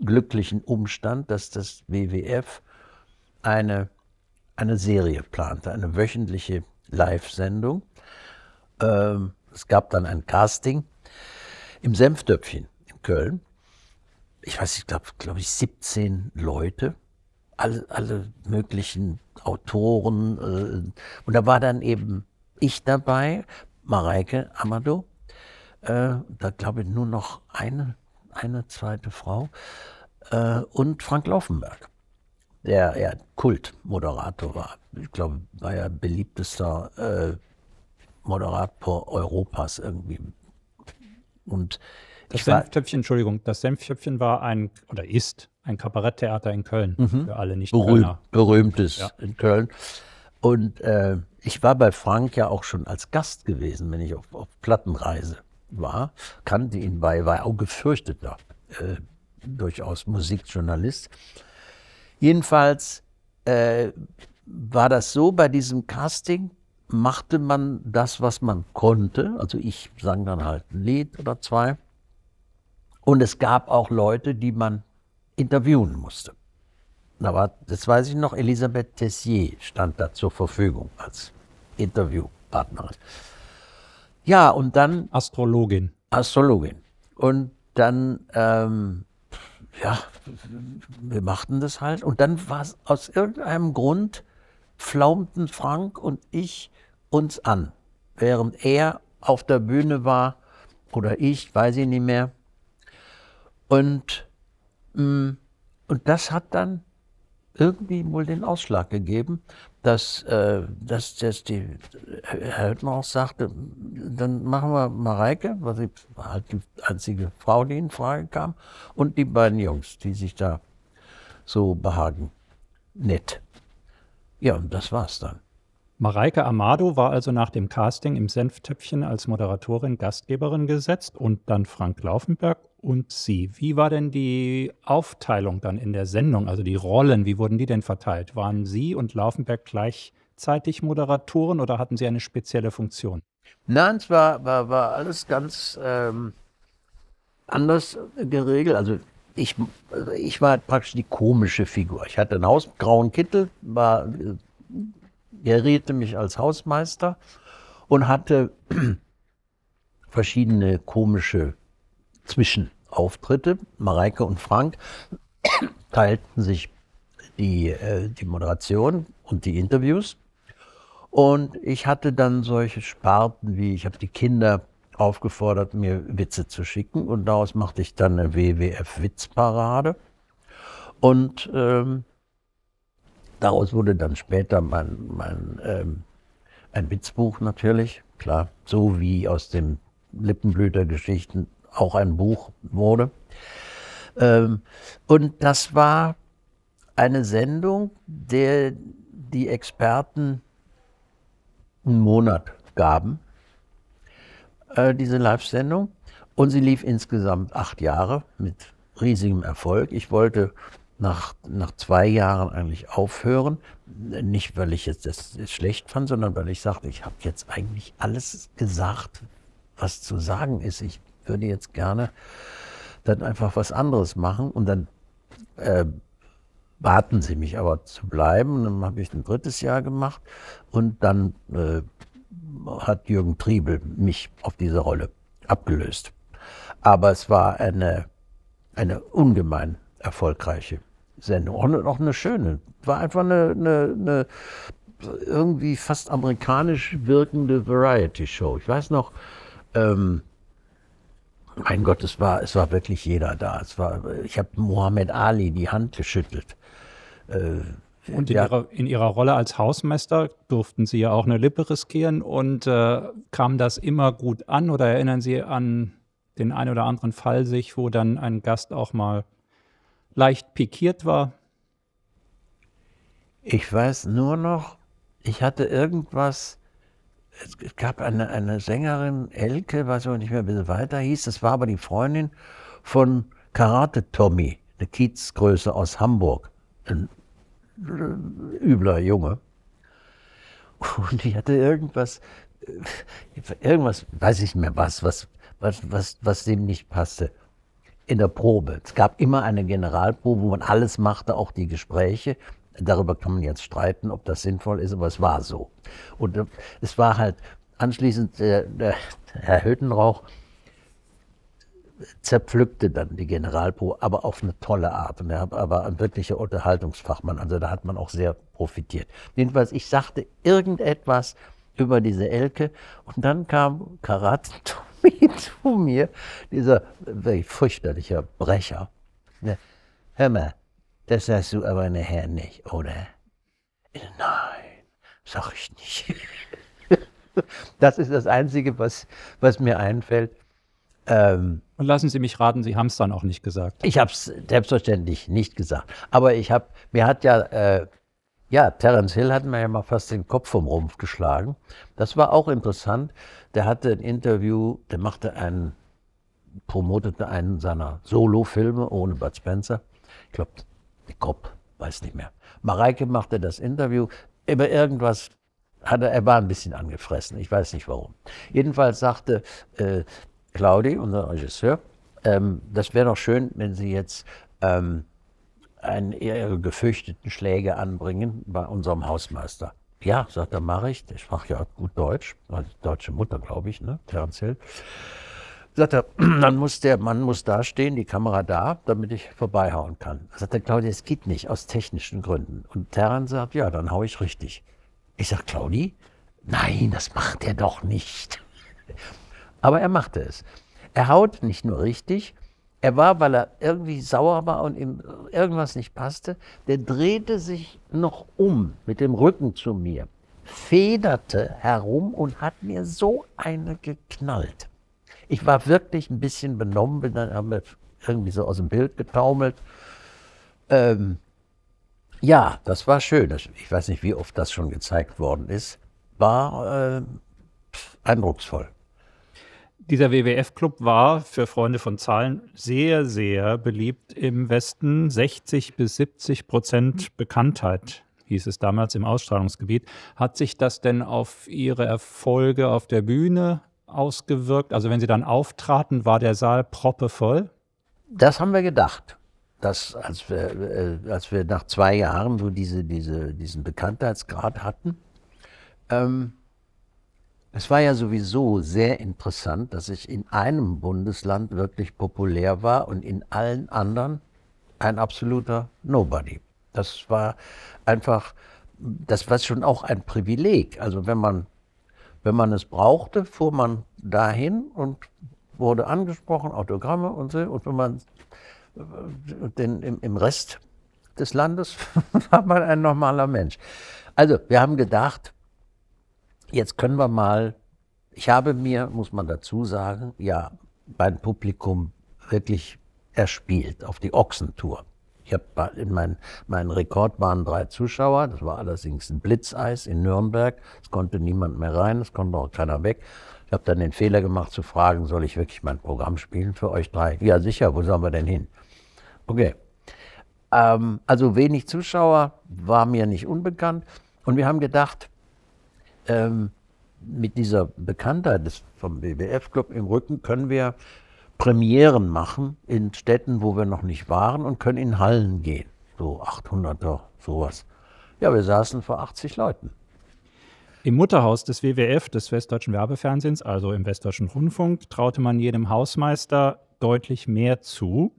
glücklichen Umstand, dass das WWF eine, eine Serie plante, eine wöchentliche Live-Sendung. Ähm, es gab dann ein Casting im Senftöpfchen in Köln. Ich weiß, ich glaube, glaube ich, 17 Leute alle, alle möglichen Autoren. Äh, und da war dann eben ich dabei, Mareike Amado. Äh, da glaube ich nur noch eine, eine zweite Frau. Äh, und Frank Laufenberg, der ja Kultmoderator war. Ich glaube, war ja beliebtester äh, Moderator Europas irgendwie. Und das Senftöpfchen, Entschuldigung, das Senftöpfchen war ein, oder ist ein Kabaretttheater in Köln mhm. für alle nicht Berühm, Berühmtes ja. in Köln. Und äh, ich war bei Frank ja auch schon als Gast gewesen, wenn ich auf, auf Plattenreise war, kannte ihn, weil war auch gefürchteter, äh, durchaus Musikjournalist. Jedenfalls äh, war das so, bei diesem Casting machte man das, was man konnte. Also ich sang dann halt ein Lied oder zwei. Und es gab auch Leute, die man interviewen musste. Da war, das weiß ich noch, Elisabeth Tessier stand da zur Verfügung als Interviewpartnerin. Ja, und dann. Astrologin. Astrologin. Und dann, ähm, ja, wir machten das halt. Und dann war es aus irgendeinem Grund, flaumten Frank und ich uns an, während er auf der Bühne war oder ich, weiß ich nicht mehr. Und Mm. Und das hat dann irgendwie wohl den Ausschlag gegeben, dass, äh, dass, dass die äh, Herr auch sagte, dann machen wir Mareike, was ich, halt die einzige Frau, die in Frage kam, und die beiden Jungs, die sich da so behagen. Nett. Ja, und das war's dann. Mareike Amado war also nach dem Casting im Senftöpfchen als Moderatorin Gastgeberin gesetzt und dann Frank Laufenberg und Sie. Wie war denn die Aufteilung dann in der Sendung? Also die Rollen, wie wurden die denn verteilt? Waren Sie und Laufenberg gleichzeitig Moderatoren oder hatten Sie eine spezielle Funktion? Nein, es war, war, war alles ganz ähm, anders geregelt. Also ich, ich war praktisch die komische Figur. Ich hatte einen hausgrauen Kittel, war, gerierte äh, mich als Hausmeister und hatte verschiedene komische Zwischenauftritte. Mareike und Frank teilten sich die, äh, die Moderation und die Interviews. Und ich hatte dann solche Sparten wie, ich habe die Kinder aufgefordert, mir Witze zu schicken. Und daraus machte ich dann eine WWF-Witzparade. Und ähm, daraus wurde dann später mein, mein ähm, ein Witzbuch natürlich, klar. So wie aus den Lippenblütergeschichten auch ein Buch wurde. Ähm, und das war eine Sendung, der die Experten einen Monat gaben, äh, diese Live-Sendung. Und sie lief insgesamt acht Jahre mit riesigem Erfolg. Ich wollte nach, nach zwei Jahren eigentlich aufhören. Nicht, weil ich jetzt das, das schlecht fand, sondern weil ich sagte, ich habe jetzt eigentlich alles gesagt, was zu sagen ist. Ich würde jetzt gerne dann einfach was anderes machen. Und dann äh, baten sie mich aber zu bleiben. Und dann habe ich ein drittes Jahr gemacht. Und dann äh, hat Jürgen Triebel mich auf diese Rolle abgelöst. Aber es war eine, eine ungemein erfolgreiche Sendung. Auch, auch eine schöne. War einfach eine, eine, eine irgendwie fast amerikanisch wirkende Variety-Show. Ich weiß noch, ähm, mein Gott, es war, es war wirklich jeder da. Es war, ich habe Mohammed Ali die Hand geschüttelt. Äh, und in, ja, ihrer, in, ihrer, Rolle als Hausmeister durften Sie ja auch eine Lippe riskieren und äh, kam das immer gut an oder erinnern Sie an den einen oder anderen Fall sich, wo dann ein Gast auch mal leicht pikiert war? Ich weiß nur noch, ich hatte irgendwas es gab eine, eine Sängerin, Elke, weiß ich nicht mehr, wie sie weiter hieß, das war aber die Freundin von Karate Tommy, eine Kiezgröße aus Hamburg. Ein äh, übler Junge. Und die hatte irgendwas, äh, irgendwas, weiß ich nicht mehr was, was, was, was, was dem nicht passte. In der Probe. Es gab immer eine Generalprobe, wo man alles machte, auch die Gespräche. Darüber kann man jetzt streiten, ob das sinnvoll ist, aber es war so. Und äh, es war halt anschließend, äh, der Herr Hötenrauch zerpflückte dann die Generalpo, aber auf eine tolle Art. Und er war ein wirklicher Unterhaltungsfachmann, also da hat man auch sehr profitiert. Jedenfalls, ich sagte irgendetwas über diese Elke und dann kam Karat zu mir, dieser wirklich äh, fürchterlicher Brecher. Hör mal, das sagst du aber nachher nicht, oder? Nein, sag ich nicht. das ist das Einzige, was, was mir einfällt. Ähm, Und lassen Sie mich raten, Sie haben es dann auch nicht gesagt. Ich habe es selbstverständlich nicht gesagt. Aber ich habe, mir hat ja, äh, ja, Terence Hill hat mir ja mal fast den Kopf vom Rumpf geschlagen. Das war auch interessant. Der hatte ein Interview, der machte einen, promotete einen seiner Solo-Filme ohne Bud Spencer. Ich glaube, Kopf, weiß nicht mehr. Mareike machte das Interview. Über irgendwas hat er, er war ein bisschen angefressen. Ich weiß nicht warum. Jedenfalls sagte äh, Claudi, unser Regisseur, ähm, das wäre doch schön, wenn Sie jetzt ähm, einen Ihre gefürchteten Schläge anbringen bei unserem Hausmeister. Ja, sagt er, mache ich. Ich sprach ja gut Deutsch, also deutsche Mutter, glaube ich, ne? Terence Hill. Sagt er, dann muss der Mann muss da stehen, die Kamera da, damit ich vorbeihauen kann. Sagt er, Claudi, es geht nicht, aus technischen Gründen. Und Terran sagt, ja, dann hau ich richtig. Ich sag, Claudi, nein, das macht er doch nicht. Aber er machte es. Er haut nicht nur richtig, er war, weil er irgendwie sauer war und ihm irgendwas nicht passte, der drehte sich noch um mit dem Rücken zu mir, federte herum und hat mir so eine geknallt. Ich war wirklich ein bisschen benommen, bin dann haben wir irgendwie so aus dem Bild getaumelt. Ähm, ja, das war schön. Ich weiß nicht, wie oft das schon gezeigt worden ist. War äh, eindrucksvoll. Dieser WWF-Club war für Freunde von Zahlen sehr, sehr beliebt im Westen. 60 bis 70 Prozent Bekanntheit hieß es damals im Ausstrahlungsgebiet. Hat sich das denn auf Ihre Erfolge auf der Bühne ausgewirkt? Also wenn Sie dann auftraten, war der Saal proppevoll? Das haben wir gedacht. Dass, als, wir, äh, als wir nach zwei Jahren so diese, diese, diesen Bekanntheitsgrad hatten, ähm, es war ja sowieso sehr interessant, dass ich in einem Bundesland wirklich populär war und in allen anderen ein absoluter Nobody. Das war einfach, das war schon auch ein Privileg. Also wenn man wenn man es brauchte, fuhr man dahin und wurde angesprochen, Autogramme und so. Und wenn man äh, den, im, im Rest des Landes war man ein normaler Mensch. Also, wir haben gedacht, jetzt können wir mal, ich habe mir, muss man dazu sagen, ja, beim Publikum wirklich erspielt auf die Ochsentour. Ich habe mein, mein Rekord waren drei Zuschauer. Das war allerdings ein Blitzeis in Nürnberg. Es konnte niemand mehr rein, es konnte auch keiner weg. Ich habe dann den Fehler gemacht zu fragen, soll ich wirklich mein Programm spielen für euch drei? Ja, sicher, wo sollen wir denn hin? Okay. Ähm, also wenig Zuschauer war mir nicht unbekannt. Und wir haben gedacht, ähm, mit dieser Bekanntheit des, vom WWF-Club im Rücken können wir Premieren machen in Städten, wo wir noch nicht waren und können in Hallen gehen. So 800er, sowas. Ja, wir saßen vor 80 Leuten. Im Mutterhaus des WWF, des Westdeutschen Werbefernsehens, also im Westdeutschen Rundfunk, traute man jedem Hausmeister deutlich mehr zu.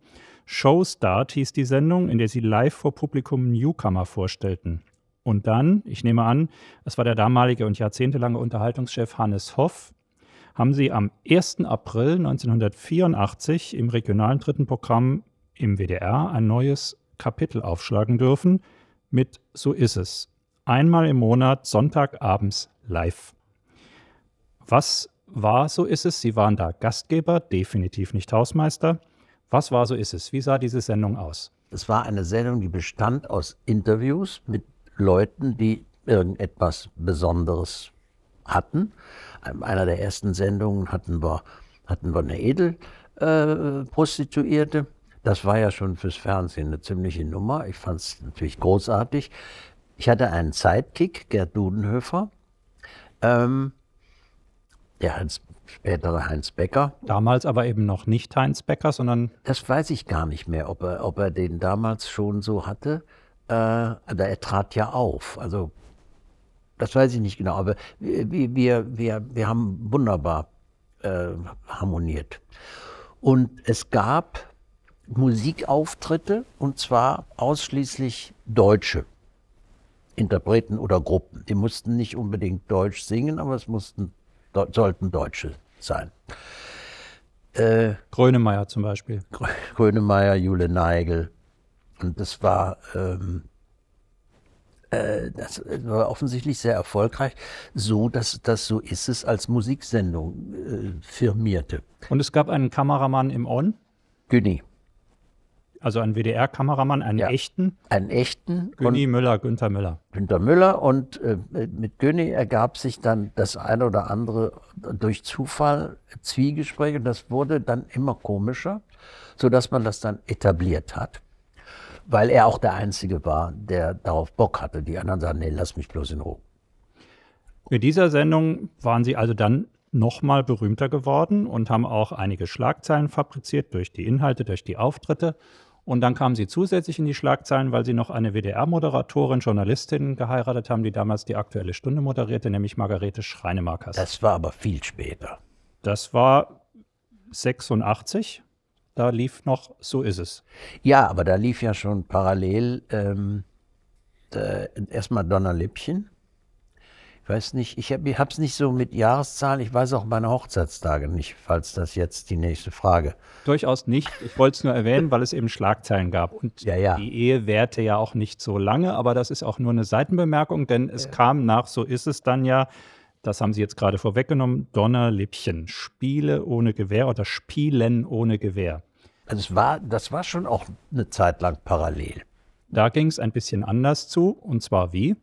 Showstart hieß die Sendung, in der sie live vor Publikum Newcomer vorstellten. Und dann, ich nehme an, es war der damalige und jahrzehntelange Unterhaltungschef Hannes Hoff, haben Sie am 1. April 1984 im regionalen dritten Programm im WDR ein neues Kapitel aufschlagen dürfen mit So ist es. Einmal im Monat, Sonntagabends live. Was war So ist es? Sie waren da Gastgeber, definitiv nicht Hausmeister. Was war So ist es? Wie sah diese Sendung aus? Es war eine Sendung, die bestand aus Interviews mit Leuten, die irgendetwas Besonderes hatten. Ähm, einer der ersten Sendungen hatten wir, hatten wir eine Edelprostituierte. Äh, das war ja schon fürs Fernsehen eine ziemliche Nummer. Ich fand es natürlich großartig. Ich hatte einen Sidekick, Gerd Dudenhöfer. Ähm, der Heinz, spätere Heinz Becker. Damals aber eben noch nicht Heinz Becker, sondern. Das weiß ich gar nicht mehr, ob er, ob er den damals schon so hatte. Äh, aber er trat ja auf. Also das weiß ich nicht genau, aber wir, wir, wir, wir haben wunderbar äh, harmoniert. Und es gab Musikauftritte, und zwar ausschließlich deutsche Interpreten oder Gruppen. Die mussten nicht unbedingt Deutsch singen, aber es mussten, sollten Deutsche sein. Äh, Grönemeyer zum Beispiel. Grönemeyer, Jule Neigel. Und das war ähm, äh, das äh, war offensichtlich sehr erfolgreich, so dass das so ist es als Musiksendung äh, firmierte. Und es gab einen Kameramann im On? Günni. Also einen WDR-Kameramann, einen ja, echten? Einen echten. Günni Müller, Günther Müller. Günther Müller und äh, mit Günni ergab sich dann das eine oder andere durch Zufall Zwiegespräche. das wurde dann immer komischer, sodass man das dann etabliert hat weil er auch der Einzige war, der darauf Bock hatte. Die anderen sagten, nee, lass mich bloß in Ruhe. Mit dieser Sendung waren sie also dann nochmal berühmter geworden und haben auch einige Schlagzeilen fabriziert durch die Inhalte, durch die Auftritte. Und dann kamen sie zusätzlich in die Schlagzeilen, weil sie noch eine WDR-Moderatorin, Journalistin geheiratet haben, die damals die Aktuelle Stunde moderierte, nämlich Margarete Schreinemakers. Das war aber viel später. Das war 86. Da lief noch So ist es. Ja, aber da lief ja schon parallel ähm, erstmal Donnerlippchen. Ich weiß nicht, ich habe es nicht so mit Jahreszahlen, ich weiß auch meine Hochzeitstage nicht, falls das jetzt die nächste Frage. Durchaus nicht. Ich wollte es nur erwähnen, weil es eben Schlagzeilen gab. Und ja, ja. die Ehe währte ja auch nicht so lange, aber das ist auch nur eine Seitenbemerkung, denn es ja. kam nach, so ist es dann ja, das haben Sie jetzt gerade vorweggenommen. Donnerlippchen. Spiele ohne Gewehr oder Spielen ohne Gewehr. Also war, das war schon auch eine Zeit lang parallel. Da ging es ein bisschen anders zu, und zwar wie?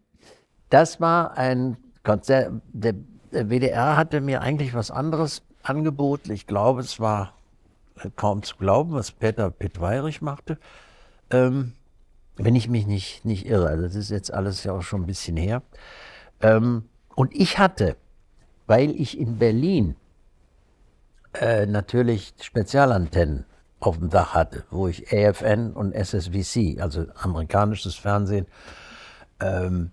Das war ein Konzert. Der WDR hatte mir eigentlich was anderes angeboten. Ich glaube, es war äh, kaum zu glauben, was Peter Pittweirich machte. Ähm, wenn ich mich nicht, nicht irre, also das ist jetzt alles ja auch schon ein bisschen her. Ähm, und ich hatte, weil ich in Berlin äh, natürlich Spezialantennen auf dem Dach hatte, wo ich AFN und SSVC, also amerikanisches Fernsehen ähm,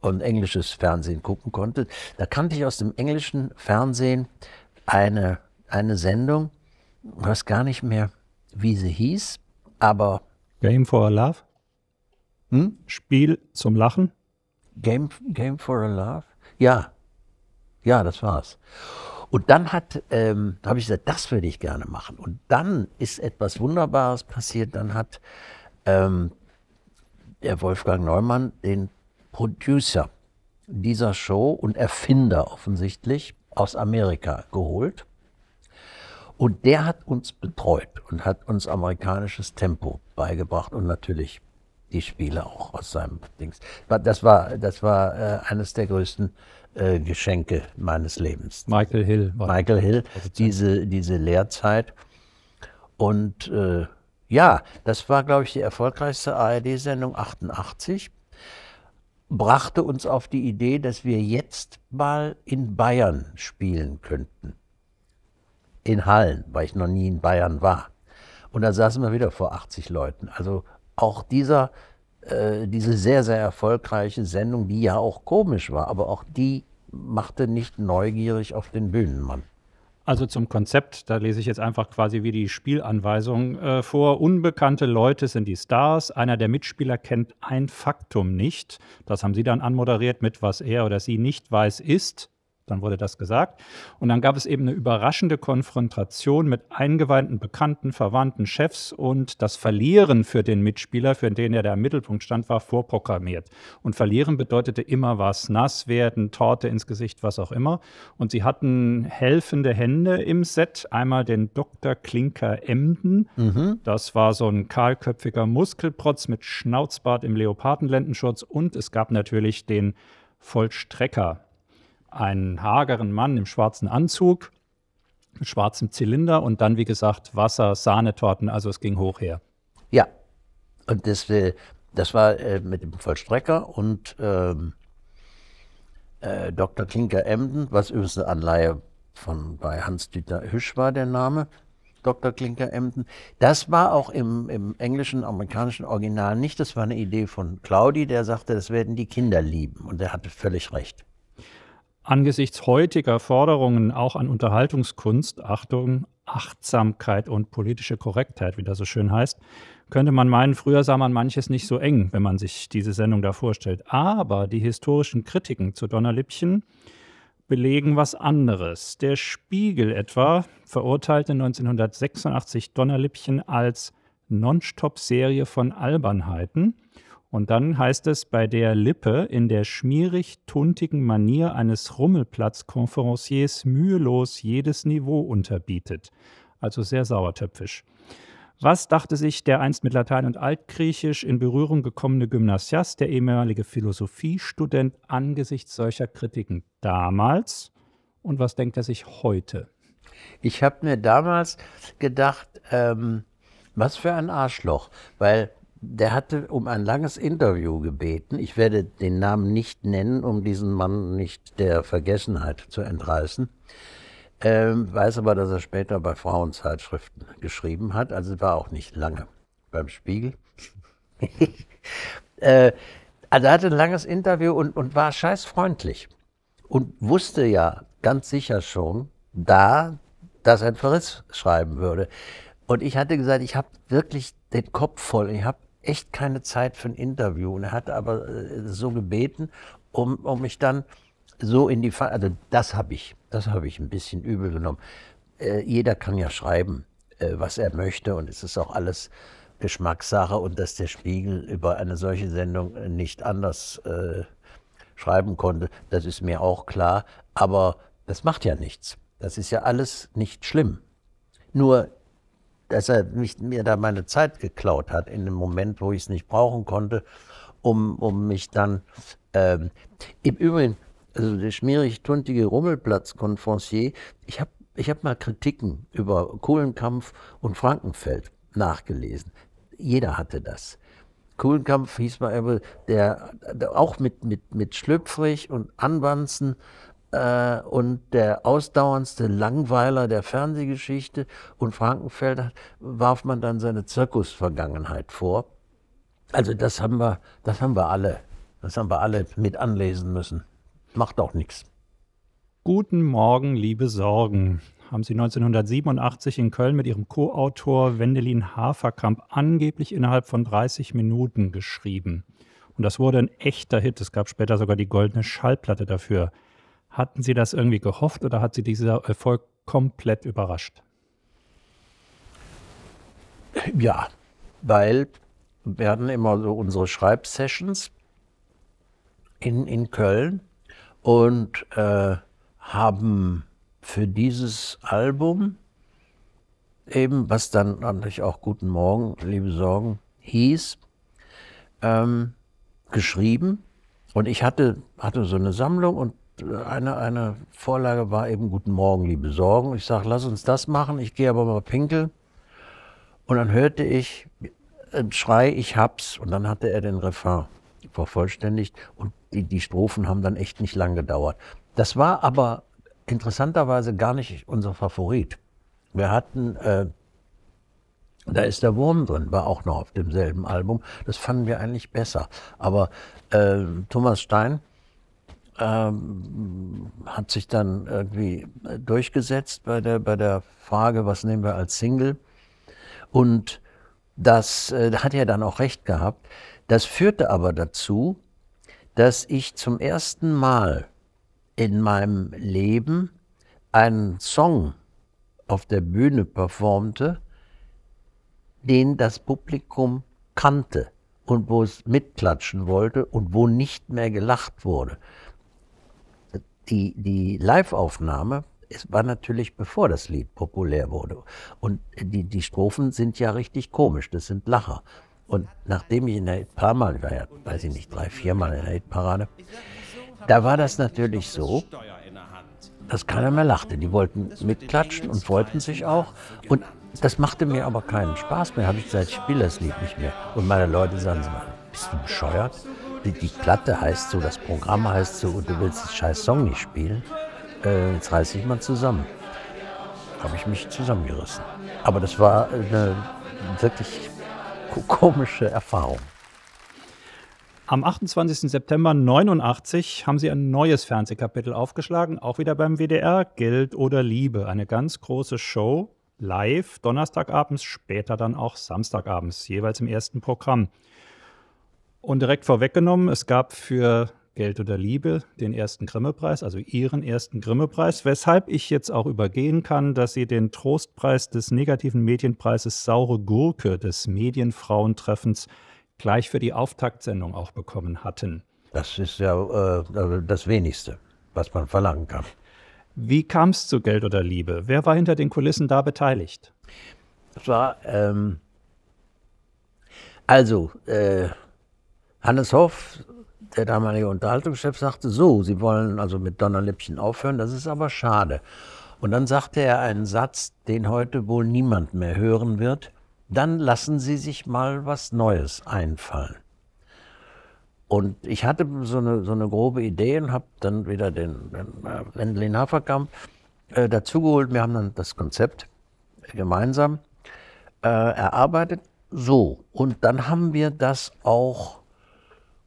und englisches Fernsehen gucken konnte. Da kannte ich aus dem englischen Fernsehen eine, eine Sendung, ich weiß gar nicht mehr, wie sie hieß, aber... Game for a Love? Hm? Spiel zum Lachen? Game, Game for a Love? Ja, ja, das war's. Und dann hat, ähm, habe ich gesagt, das würde ich gerne machen. Und dann ist etwas Wunderbares passiert. Dann hat ähm, der Wolfgang Neumann den Producer dieser Show und Erfinder offensichtlich aus Amerika geholt. Und der hat uns betreut und hat uns amerikanisches Tempo beigebracht und natürlich die Spiele auch aus seinem Dings. Das war, das war äh, eines der größten äh, Geschenke meines Lebens. Michael Hill. Michael Hill, diese, diese Lehrzeit. Und äh, ja, das war, glaube ich, die erfolgreichste ARD-Sendung 88. Brachte uns auf die Idee, dass wir jetzt mal in Bayern spielen könnten. In Hallen, weil ich noch nie in Bayern war. Und da saßen wir wieder vor 80 Leuten. Also auch dieser, äh, diese sehr, sehr erfolgreiche Sendung, die ja auch komisch war, aber auch die machte nicht neugierig auf den Bühnenmann. Also zum Konzept, da lese ich jetzt einfach quasi wie die Spielanweisung äh, vor. Unbekannte Leute sind die Stars. Einer der Mitspieler kennt ein Faktum nicht. Das haben Sie dann anmoderiert mit, was er oder sie nicht weiß, ist. Dann wurde das gesagt. Und dann gab es eben eine überraschende Konfrontation mit eingeweihten Bekannten, Verwandten, Chefs und das Verlieren für den Mitspieler, für den er da im Mittelpunkt stand, war vorprogrammiert. Und Verlieren bedeutete immer was, nass werden, Torte ins Gesicht, was auch immer. Und sie hatten helfende Hände im Set. Einmal den Dr. Klinker Emden. Mhm. Das war so ein kahlköpfiger Muskelprotz mit Schnauzbart im Leopardenlendenschutz. Und es gab natürlich den Vollstrecker einen hageren Mann im schwarzen Anzug, mit schwarzem Zylinder und dann, wie gesagt, Wasser, Sahnetorten, also es ging hoch her. Ja, und das, äh, das war äh, mit dem Vollstrecker und ähm, äh, Dr. Klinker Emden, was übrigens eine Anleihe von bei Hans-Dieter Hüsch war der Name, Dr. Klinker Emden. Das war auch im, im englischen, amerikanischen Original nicht. Das war eine Idee von Claudi, der sagte, das werden die Kinder lieben. Und er hatte völlig recht angesichts heutiger Forderungen auch an Unterhaltungskunst, Achtung, Achtsamkeit und politische Korrektheit, wie das so schön heißt, könnte man meinen, früher sah man manches nicht so eng, wenn man sich diese Sendung da vorstellt. Aber die historischen Kritiken zu Donnerlippchen belegen was anderes. Der Spiegel etwa verurteilte 1986 Donnerlippchen als Nonstop-Serie von Albernheiten und dann heißt es bei der Lippe in der schmierig-tuntigen Manier eines Rummelplatz-Konferenciers mühelos jedes Niveau unterbietet. Also sehr sauertöpfisch. Was dachte sich der einst mit Latein und Altgriechisch in Berührung gekommene Gymnasiast, der ehemalige Philosophiestudent, angesichts solcher Kritiken damals? Und was denkt er sich heute? Ich habe mir damals gedacht, ähm, was für ein Arschloch, weil der hatte um ein langes Interview gebeten. Ich werde den Namen nicht nennen, um diesen Mann nicht der Vergessenheit zu entreißen. Ähm, weiß aber, dass er später bei Frauenzeitschriften geschrieben hat. Also war auch nicht lange beim Spiegel. äh, also er hatte ein langes Interview und, und war scheißfreundlich. Und wusste ja ganz sicher schon, da, dass er ein Verriss schreiben würde. Und ich hatte gesagt, ich habe wirklich den Kopf voll. Ich habe echt keine Zeit für ein Interview. Und er hat aber äh, so gebeten, um, um mich dann so in die Falle, also das habe ich, das habe ich ein bisschen übel genommen. Äh, jeder kann ja schreiben, äh, was er möchte und es ist auch alles Geschmackssache und dass der Spiegel über eine solche Sendung äh, nicht anders äh, schreiben konnte, das ist mir auch klar, aber das macht ja nichts. Das ist ja alles nicht schlimm. Nur dass er mich, mir da meine Zeit geklaut hat in dem Moment, wo ich es nicht brauchen konnte, um, um mich dann. Ähm, Im Übrigen, also der schmierig-tuntige Rummelplatz-Conferencier, ich habe ich hab mal Kritiken über Kohlenkampf und Frankenfeld nachgelesen. Jeder hatte das. Kohlenkampf hieß mal der, der auch mit, mit, mit Schlüpfrig und Anwanzen äh, und der ausdauerndste Langweiler der Fernsehgeschichte. Und Frankenfeld warf man dann seine Zirkusvergangenheit vor. Also das haben wir, das haben wir alle, das haben wir alle mit anlesen müssen. Macht auch nichts. Guten Morgen, liebe Sorgen. Haben Sie 1987 in Köln mit Ihrem Co-Autor Wendelin Haferkamp angeblich innerhalb von 30 Minuten geschrieben. Und das wurde ein echter Hit. Es gab später sogar die goldene Schallplatte dafür. Hatten Sie das irgendwie gehofft oder hat Sie dieser Erfolg komplett überrascht? Ja, weil wir hatten immer so unsere Schreibsessions in, in Köln und äh, haben für dieses Album eben, was dann natürlich auch Guten Morgen, liebe Sorgen hieß, ähm, geschrieben. Und ich hatte, hatte so eine Sammlung und eine, eine Vorlage war eben Guten Morgen, liebe Sorgen. Ich sage, lass uns das machen, ich gehe aber mal pinkeln. Und dann hörte ich einen äh, Schrei, ich hab's. Und dann hatte er den Refrain vervollständigt. Und die, die Strophen haben dann echt nicht lang gedauert. Das war aber interessanterweise gar nicht unser Favorit. Wir hatten, äh, da ist der Wurm drin, war auch noch auf demselben Album. Das fanden wir eigentlich besser. Aber äh, Thomas Stein, ähm, hat sich dann irgendwie äh, durchgesetzt bei der, bei der Frage, was nehmen wir als Single. Und das äh, hat er dann auch recht gehabt. Das führte aber dazu, dass ich zum ersten Mal in meinem Leben einen Song auf der Bühne performte, den das Publikum kannte und wo es mitklatschen wollte und wo nicht mehr gelacht wurde die, die Live-Aufnahme es war natürlich bevor das Lied populär wurde. Und die, die Strophen sind ja richtig komisch, das sind Lacher. Und nachdem ich in der Hit paar Mal, ich war ja, weiß ich nicht, drei, vier Mal in der Hitparade, da war das natürlich so, dass keiner mehr lachte. Die wollten mitklatschen und wollten sich auch. Und das machte mir aber keinen Spaß mehr, habe ich gesagt, ich spiele das Lied nicht mehr. Und meine Leute sagen, bist du bescheuert? die, die Platte heißt so, das Programm heißt so und du willst den scheiß Song nicht spielen, äh, jetzt reiß ich mal zusammen. Habe ich mich zusammengerissen. Aber das war eine wirklich komische Erfahrung. Am 28. September 89 haben sie ein neues Fernsehkapitel aufgeschlagen, auch wieder beim WDR, Geld oder Liebe. Eine ganz große Show, live, Donnerstagabends, später dann auch Samstagabends, jeweils im ersten Programm. Und direkt vorweggenommen, es gab für Geld oder Liebe den ersten Grimme-Preis, also Ihren ersten Grimme-Preis, weshalb ich jetzt auch übergehen kann, dass Sie den Trostpreis des negativen Medienpreises Saure Gurke des Medienfrauentreffens gleich für die Auftaktsendung auch bekommen hatten. Das ist ja äh, also das Wenigste, was man verlangen kann. Wie kam es zu Geld oder Liebe? Wer war hinter den Kulissen da beteiligt? Das war, ähm, also, äh, Hannes Hoff, der damalige Unterhaltungschef, sagte, so, Sie wollen also mit Donnerlippchen aufhören, das ist aber schade. Und dann sagte er einen Satz, den heute wohl niemand mehr hören wird, dann lassen Sie sich mal was Neues einfallen. Und ich hatte so eine, so eine grobe Idee und habe dann wieder den, den äh, Wendelin Haferkamp äh, dazugeholt. Wir haben dann das Konzept gemeinsam äh, erarbeitet. So, und dann haben wir das auch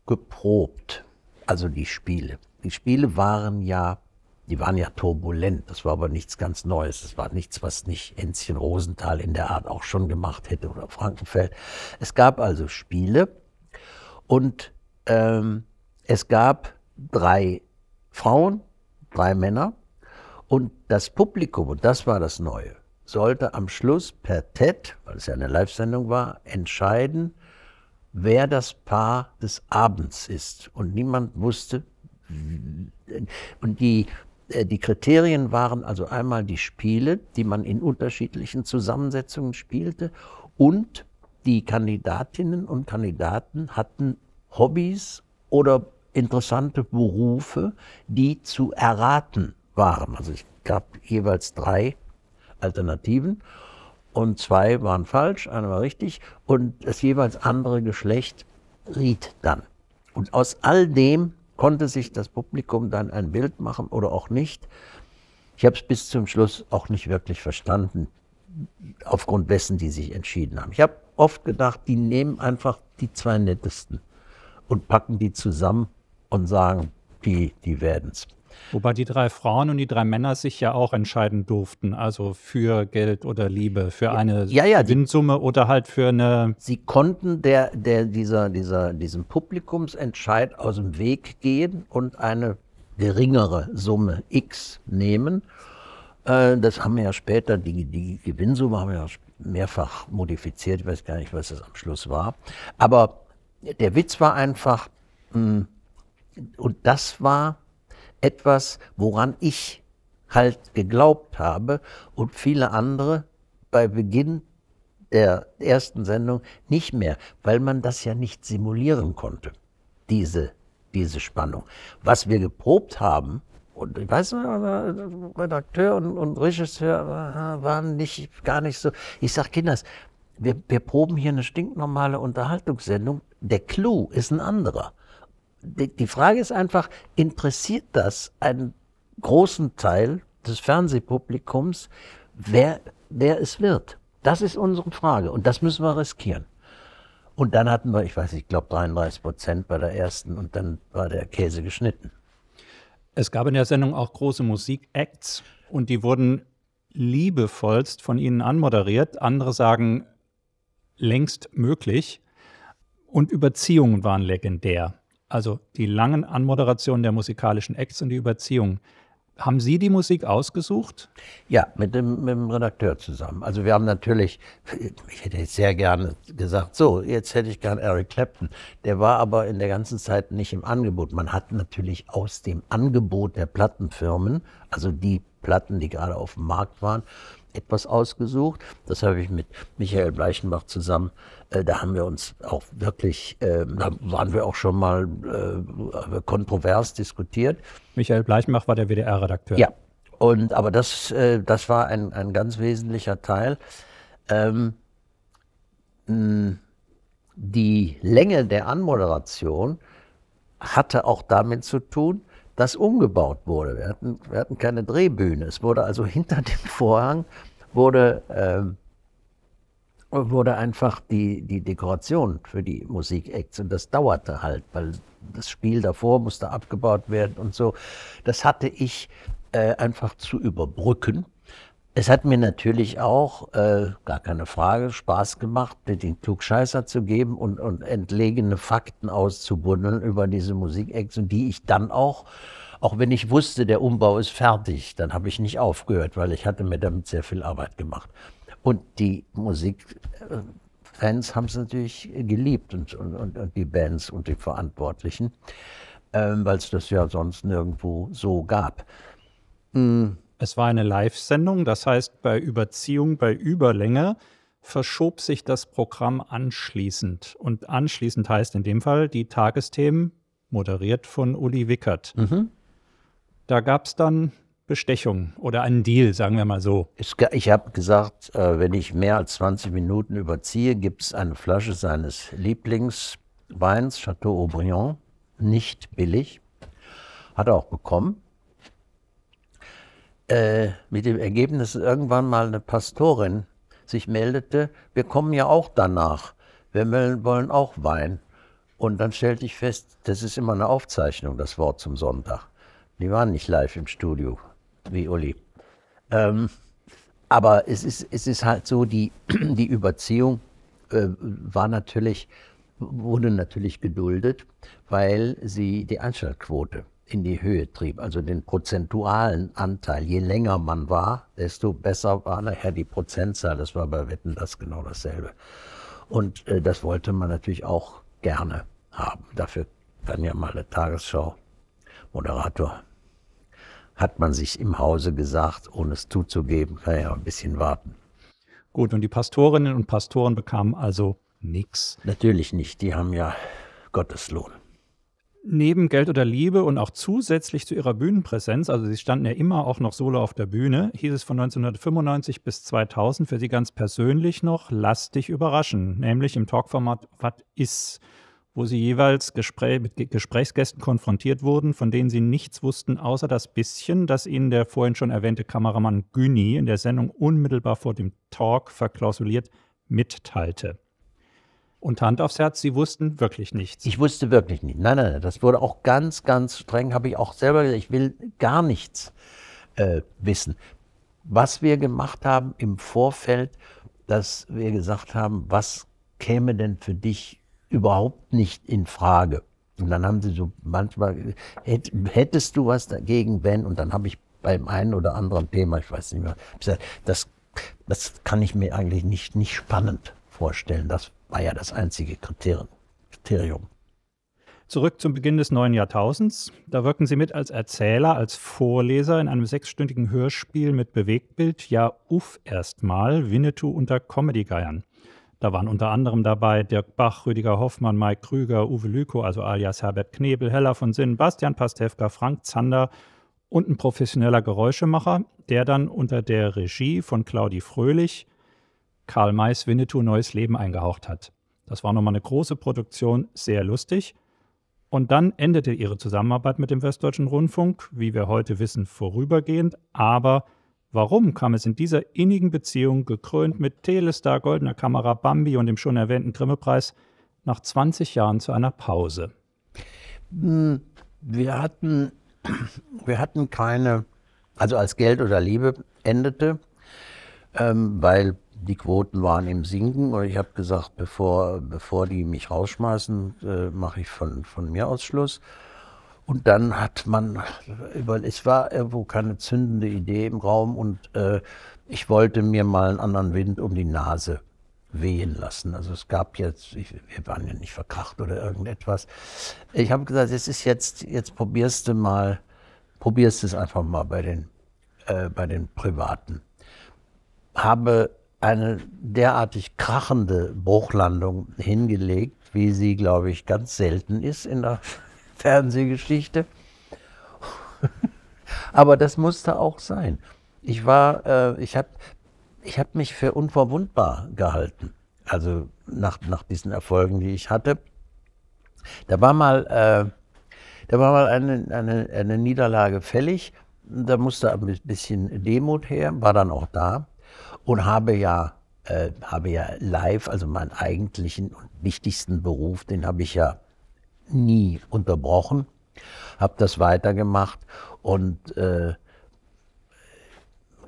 geprobt, also die Spiele. Die Spiele waren ja, die waren ja turbulent, das war aber nichts ganz Neues. Das war nichts, was nicht Enzchen Rosenthal in der Art auch schon gemacht hätte oder Frankenfeld. Es gab also Spiele und ähm, es gab drei Frauen, drei Männer und das Publikum, und das war das Neue, sollte am Schluss per TED, weil es ja eine Live-Sendung war, entscheiden, wer das Paar des Abends ist. Und niemand wusste, und die, äh, die Kriterien waren also einmal die Spiele, die man in unterschiedlichen Zusammensetzungen spielte, und die Kandidatinnen und Kandidaten hatten Hobbys oder interessante Berufe, die zu erraten waren. Also es gab jeweils drei Alternativen und zwei waren falsch, einer war richtig und das jeweils andere Geschlecht riet dann. Und aus all dem konnte sich das Publikum dann ein Bild machen oder auch nicht. Ich habe es bis zum Schluss auch nicht wirklich verstanden, aufgrund dessen die sich entschieden haben. Ich habe oft gedacht, die nehmen einfach die zwei nettesten und packen die zusammen und sagen, die, die werden's. Wobei die drei Frauen und die drei Männer sich ja auch entscheiden durften, also für Geld oder Liebe, für eine ja, ja, Gewinnsumme oder halt für eine. Sie konnten der, der, dieser, dieser, diesem Publikumsentscheid aus dem Weg gehen und eine geringere Summe X nehmen. Äh, das haben wir ja später, die, die Gewinnsumme haben wir ja mehrfach modifiziert. Ich weiß gar nicht, was das am Schluss war. Aber der Witz war einfach, mm, und das war etwas, woran ich halt geglaubt habe und viele andere bei Beginn der ersten Sendung nicht mehr, weil man das ja nicht simulieren konnte, diese, diese Spannung. Was wir geprobt haben, und ich weiß nicht, Redakteur und, und Regisseur waren nicht, gar nicht so. Ich sag Kinders, wir, wir proben hier eine stinknormale Unterhaltungssendung. Der Clou ist ein anderer die Frage ist einfach, interessiert das einen großen Teil des Fernsehpublikums, wer, wer es wird? Das ist unsere Frage und das müssen wir riskieren. Und dann hatten wir, ich weiß, ich glaube 33 Prozent bei der ersten und dann war der Käse geschnitten. Es gab in der Sendung auch große Musikacts und die wurden liebevollst von Ihnen anmoderiert. Andere sagen längst möglich. Und Überziehungen waren legendär also die langen Anmoderationen der musikalischen Acts und die Überziehung. Haben Sie die Musik ausgesucht? Ja, mit dem, mit dem, Redakteur zusammen. Also wir haben natürlich, ich hätte jetzt sehr gerne gesagt, so, jetzt hätte ich gern Eric Clapton. Der war aber in der ganzen Zeit nicht im Angebot. Man hat natürlich aus dem Angebot der Plattenfirmen, also die Platten, die gerade auf dem Markt waren, etwas ausgesucht. Das habe ich mit Michael Bleichenbach zusammen. Äh, da haben wir uns auch wirklich, äh, da waren wir auch schon mal äh, kontrovers diskutiert. Michael Bleichenbach war der WDR-Redakteur. Ja, und, aber das, äh, das war ein, ein ganz wesentlicher Teil. Ähm, die Länge der Anmoderation hatte auch damit zu tun, das umgebaut wurde. Wir hatten, wir hatten keine Drehbühne. Es wurde also hinter dem Vorhang wurde, äh, wurde einfach die, die Dekoration für die Musik-Acts. Und das dauerte halt, weil das Spiel davor musste abgebaut werden und so. Das hatte ich äh, einfach zu überbrücken. Es hat mir natürlich auch, äh, gar keine Frage, Spaß gemacht, den Klugscheißer zu geben und, und entlegene Fakten auszubundeln über diese Musikacts und die ich dann auch, auch wenn ich wusste, der Umbau ist fertig, dann habe ich nicht aufgehört, weil ich hatte mir damit sehr viel Arbeit gemacht. Und die Musikfans haben es natürlich geliebt und, und, und, und die Bands und die Verantwortlichen, äh, weil es das ja sonst nirgendwo so gab. Mm es war eine Live-Sendung, das heißt, bei Überziehung, bei Überlänge verschob sich das Programm anschließend. Und anschließend heißt in dem Fall die Tagesthemen, moderiert von Uli Wickert. Mhm. Da gab es dann Bestechung oder einen Deal, sagen wir mal so. Ich, ich habe gesagt, äh, wenn ich mehr als 20 Minuten überziehe, gibt es eine Flasche seines Lieblingsweins, Chateau Aubryon, nicht billig. Hat er auch bekommen äh, mit dem Ergebnis, dass irgendwann mal eine Pastorin sich meldete, wir kommen ja auch danach, wir wollen auch Wein. Und dann stellte ich fest, das ist immer eine Aufzeichnung, das Wort zum Sonntag. Die waren nicht live im Studio, wie Uli. Ähm, aber es ist, es ist halt so, die, die Überziehung äh, war natürlich, wurde natürlich geduldet, weil sie die Einschaltquote in die Höhe trieb, also den prozentualen Anteil. Je länger man war, desto besser war nachher die Prozentzahl. Das war bei Wetten das genau dasselbe. Und äh, das wollte man natürlich auch gerne haben. Dafür dann ja mal eine Tagesschau. Moderator hat man sich im Hause gesagt, ohne es zuzugeben, kann ja ein bisschen warten. Gut, und die Pastorinnen und Pastoren bekamen also nichts. Natürlich nicht, die haben ja Gotteslohn neben Geld oder Liebe und auch zusätzlich zu ihrer Bühnenpräsenz, also sie standen ja immer auch noch solo auf der Bühne, hieß es von 1995 bis 2000 für sie ganz persönlich noch, lass dich überraschen, nämlich im Talkformat What Is, wo sie jeweils Gespräch, mit Gesprächsgästen konfrontiert wurden, von denen sie nichts wussten, außer das bisschen, das ihnen der vorhin schon erwähnte Kameramann Güni in der Sendung unmittelbar vor dem Talk verklausuliert mitteilte. Und Hand aufs Herz, Sie wussten wirklich nichts. Ich wusste wirklich nicht. Nein, nein, nein. Das wurde auch ganz, ganz streng, habe ich auch selber gesagt, ich will gar nichts äh, wissen. Was wir gemacht haben im Vorfeld, dass wir gesagt haben, was käme denn für dich überhaupt nicht in Frage? Und dann haben sie so manchmal, hättest du was dagegen, wenn? Und dann habe ich beim einen oder anderen Thema, ich weiß nicht mehr, gesagt, das, das kann ich mir eigentlich nicht, nicht spannend vorstellen. Das war ja das einzige Kriterium. Zurück zum Beginn des neuen Jahrtausends. Da wirken sie mit als Erzähler, als Vorleser in einem sechsstündigen Hörspiel mit Bewegtbild, ja, uff, erstmal, Winnetou unter Comedy-Geiern. Da waren unter anderem dabei Dirk Bach, Rüdiger Hoffmann, Mike Krüger, Uwe Lüko, also alias Herbert Knebel, Heller von Sinn, Bastian Pastewka, Frank Zander und ein professioneller Geräuschemacher, der dann unter der Regie von Claudi Fröhlich Karl Mays Winnetou neues Leben eingehaucht hat. Das war nochmal eine große Produktion, sehr lustig. Und dann endete ihre Zusammenarbeit mit dem Westdeutschen Rundfunk, wie wir heute wissen, vorübergehend. Aber warum kam es in dieser innigen Beziehung, gekrönt mit Telestar, Goldener Kamera, Bambi und dem schon erwähnten Grimme-Preis, nach 20 Jahren zu einer Pause? Hm, wir hatten, wir hatten keine, also als Geld oder Liebe endete, ähm, weil die Quoten waren im Sinken und ich habe gesagt, bevor, bevor die mich rausschmeißen, äh, mache ich von, von mir aus Schluss. Und dann hat man, es war irgendwo keine zündende Idee im Raum und äh, ich wollte mir mal einen anderen Wind um die Nase wehen lassen. Also es gab jetzt, ich, wir waren ja nicht verkracht oder irgendetwas. Ich habe gesagt, es ist jetzt, jetzt probierst du mal, probierst es einfach mal bei den, äh, bei den Privaten. Habe eine derartig krachende Bruchlandung hingelegt, wie sie, glaube ich, ganz selten ist in der Fernsehgeschichte. Aber das musste auch sein. Ich war, äh, ich habe ich hab mich für unverwundbar gehalten. Also nach, nach diesen Erfolgen, die ich hatte. Da war mal, äh, da war mal eine, eine, eine Niederlage fällig. Da musste ein bisschen Demut her, war dann auch da und habe ja, äh, habe ja live, also meinen eigentlichen und wichtigsten Beruf, den habe ich ja nie unterbrochen, habe das weitergemacht und äh,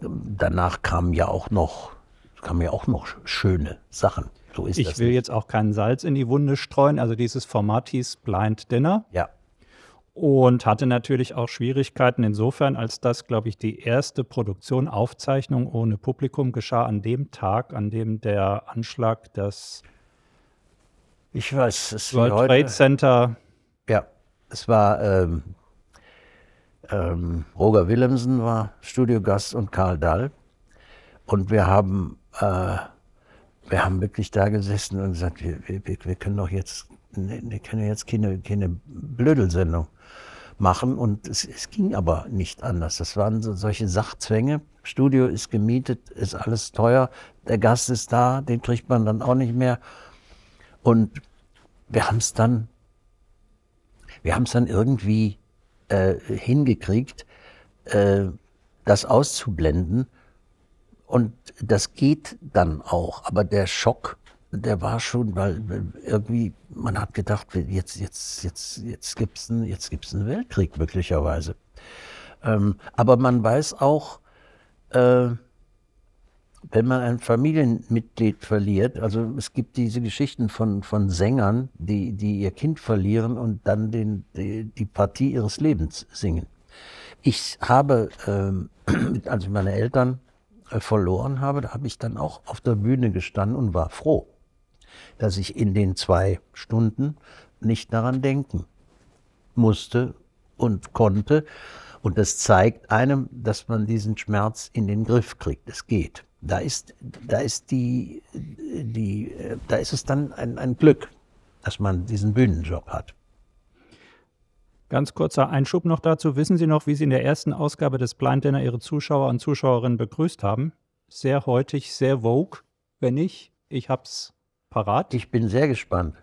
danach kamen ja auch noch, kamen ja auch noch schöne Sachen. So ich will nicht. jetzt auch kein Salz in die Wunde streuen. Also dieses Format hieß Blind Dinner. Ja und hatte natürlich auch Schwierigkeiten insofern, als das, glaube ich, die erste Produktion, Aufzeichnung ohne Publikum geschah an dem Tag, an dem der Anschlag das ich weiß, es World heute, Trade Center. Ja, es war ähm, ähm, Roger Willemsen war Studiogast und Karl Dall. Und wir haben, äh, wir haben wirklich da gesessen und gesagt, wir, wir, wir können doch jetzt wir können jetzt keine, keine Blödelsendung machen. Und es, es, ging aber nicht anders. Das waren so, solche Sachzwänge. Studio ist gemietet, ist alles teuer. Der Gast ist da, den kriegt man dann auch nicht mehr. Und wir haben es dann, wir haben es dann irgendwie äh, hingekriegt, äh, das auszublenden. Und das geht dann auch. Aber der Schock der war schon, weil irgendwie, man hat gedacht, jetzt, jetzt, jetzt, jetzt gibt es einen, jetzt gibt's einen Weltkrieg möglicherweise. Ähm, aber man weiß auch, äh, wenn man ein Familienmitglied verliert, also es gibt diese Geschichten von, von Sängern, die, die ihr Kind verlieren und dann den, die, die Partie ihres Lebens singen. Ich habe, ähm, als ich meine Eltern äh, verloren habe, da habe ich dann auch auf der Bühne gestanden und war froh dass ich in den zwei Stunden nicht daran denken musste und konnte. Und das zeigt einem, dass man diesen Schmerz in den Griff kriegt. Es geht. Da ist, da ist, die, die, da ist es dann ein, ein Glück, dass man diesen Bühnenjob hat. Ganz kurzer Einschub noch dazu. Wissen Sie noch, wie Sie in der ersten Ausgabe des Blind Dinner Ihre Zuschauer und Zuschauerinnen begrüßt haben? Sehr heutig, sehr vogue. Wenn nicht, ich hab's parat? Ich bin sehr gespannt.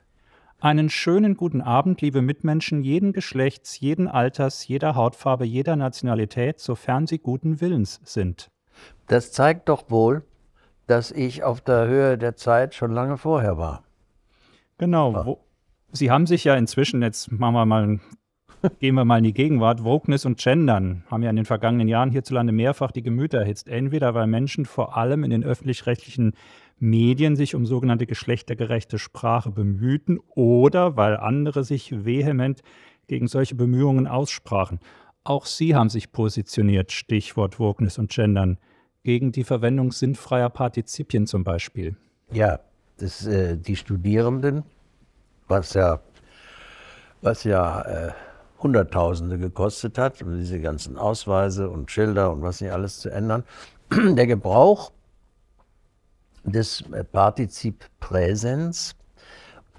Einen schönen guten Abend, liebe Mitmenschen jeden Geschlechts, jeden Alters, jeder Hautfarbe, jeder Nationalität, sofern sie guten Willens sind. Das zeigt doch wohl, dass ich auf der Höhe der Zeit schon lange vorher war. Genau. Ja. Ah. Wo, sie haben sich ja inzwischen, jetzt machen wir mal, gehen wir mal in die Gegenwart, Wokeness und Gendern haben ja in den vergangenen Jahren hierzulande mehrfach die Gemüter erhitzt. Entweder weil Menschen vor allem in den öffentlich-rechtlichen Medien sich um sogenannte geschlechtergerechte Sprache bemühten oder weil andere sich vehement gegen solche Bemühungen aussprachen. Auch sie haben sich positioniert, Stichwort Wokeness und Gendern, gegen die Verwendung sinnfreier Partizipien zum Beispiel. Ja, das, äh, die Studierenden, was ja, was ja äh, Hunderttausende gekostet hat, um diese ganzen Ausweise und Schilder und was nicht alles zu ändern. Der Gebrauch des äh, Partizip Präsens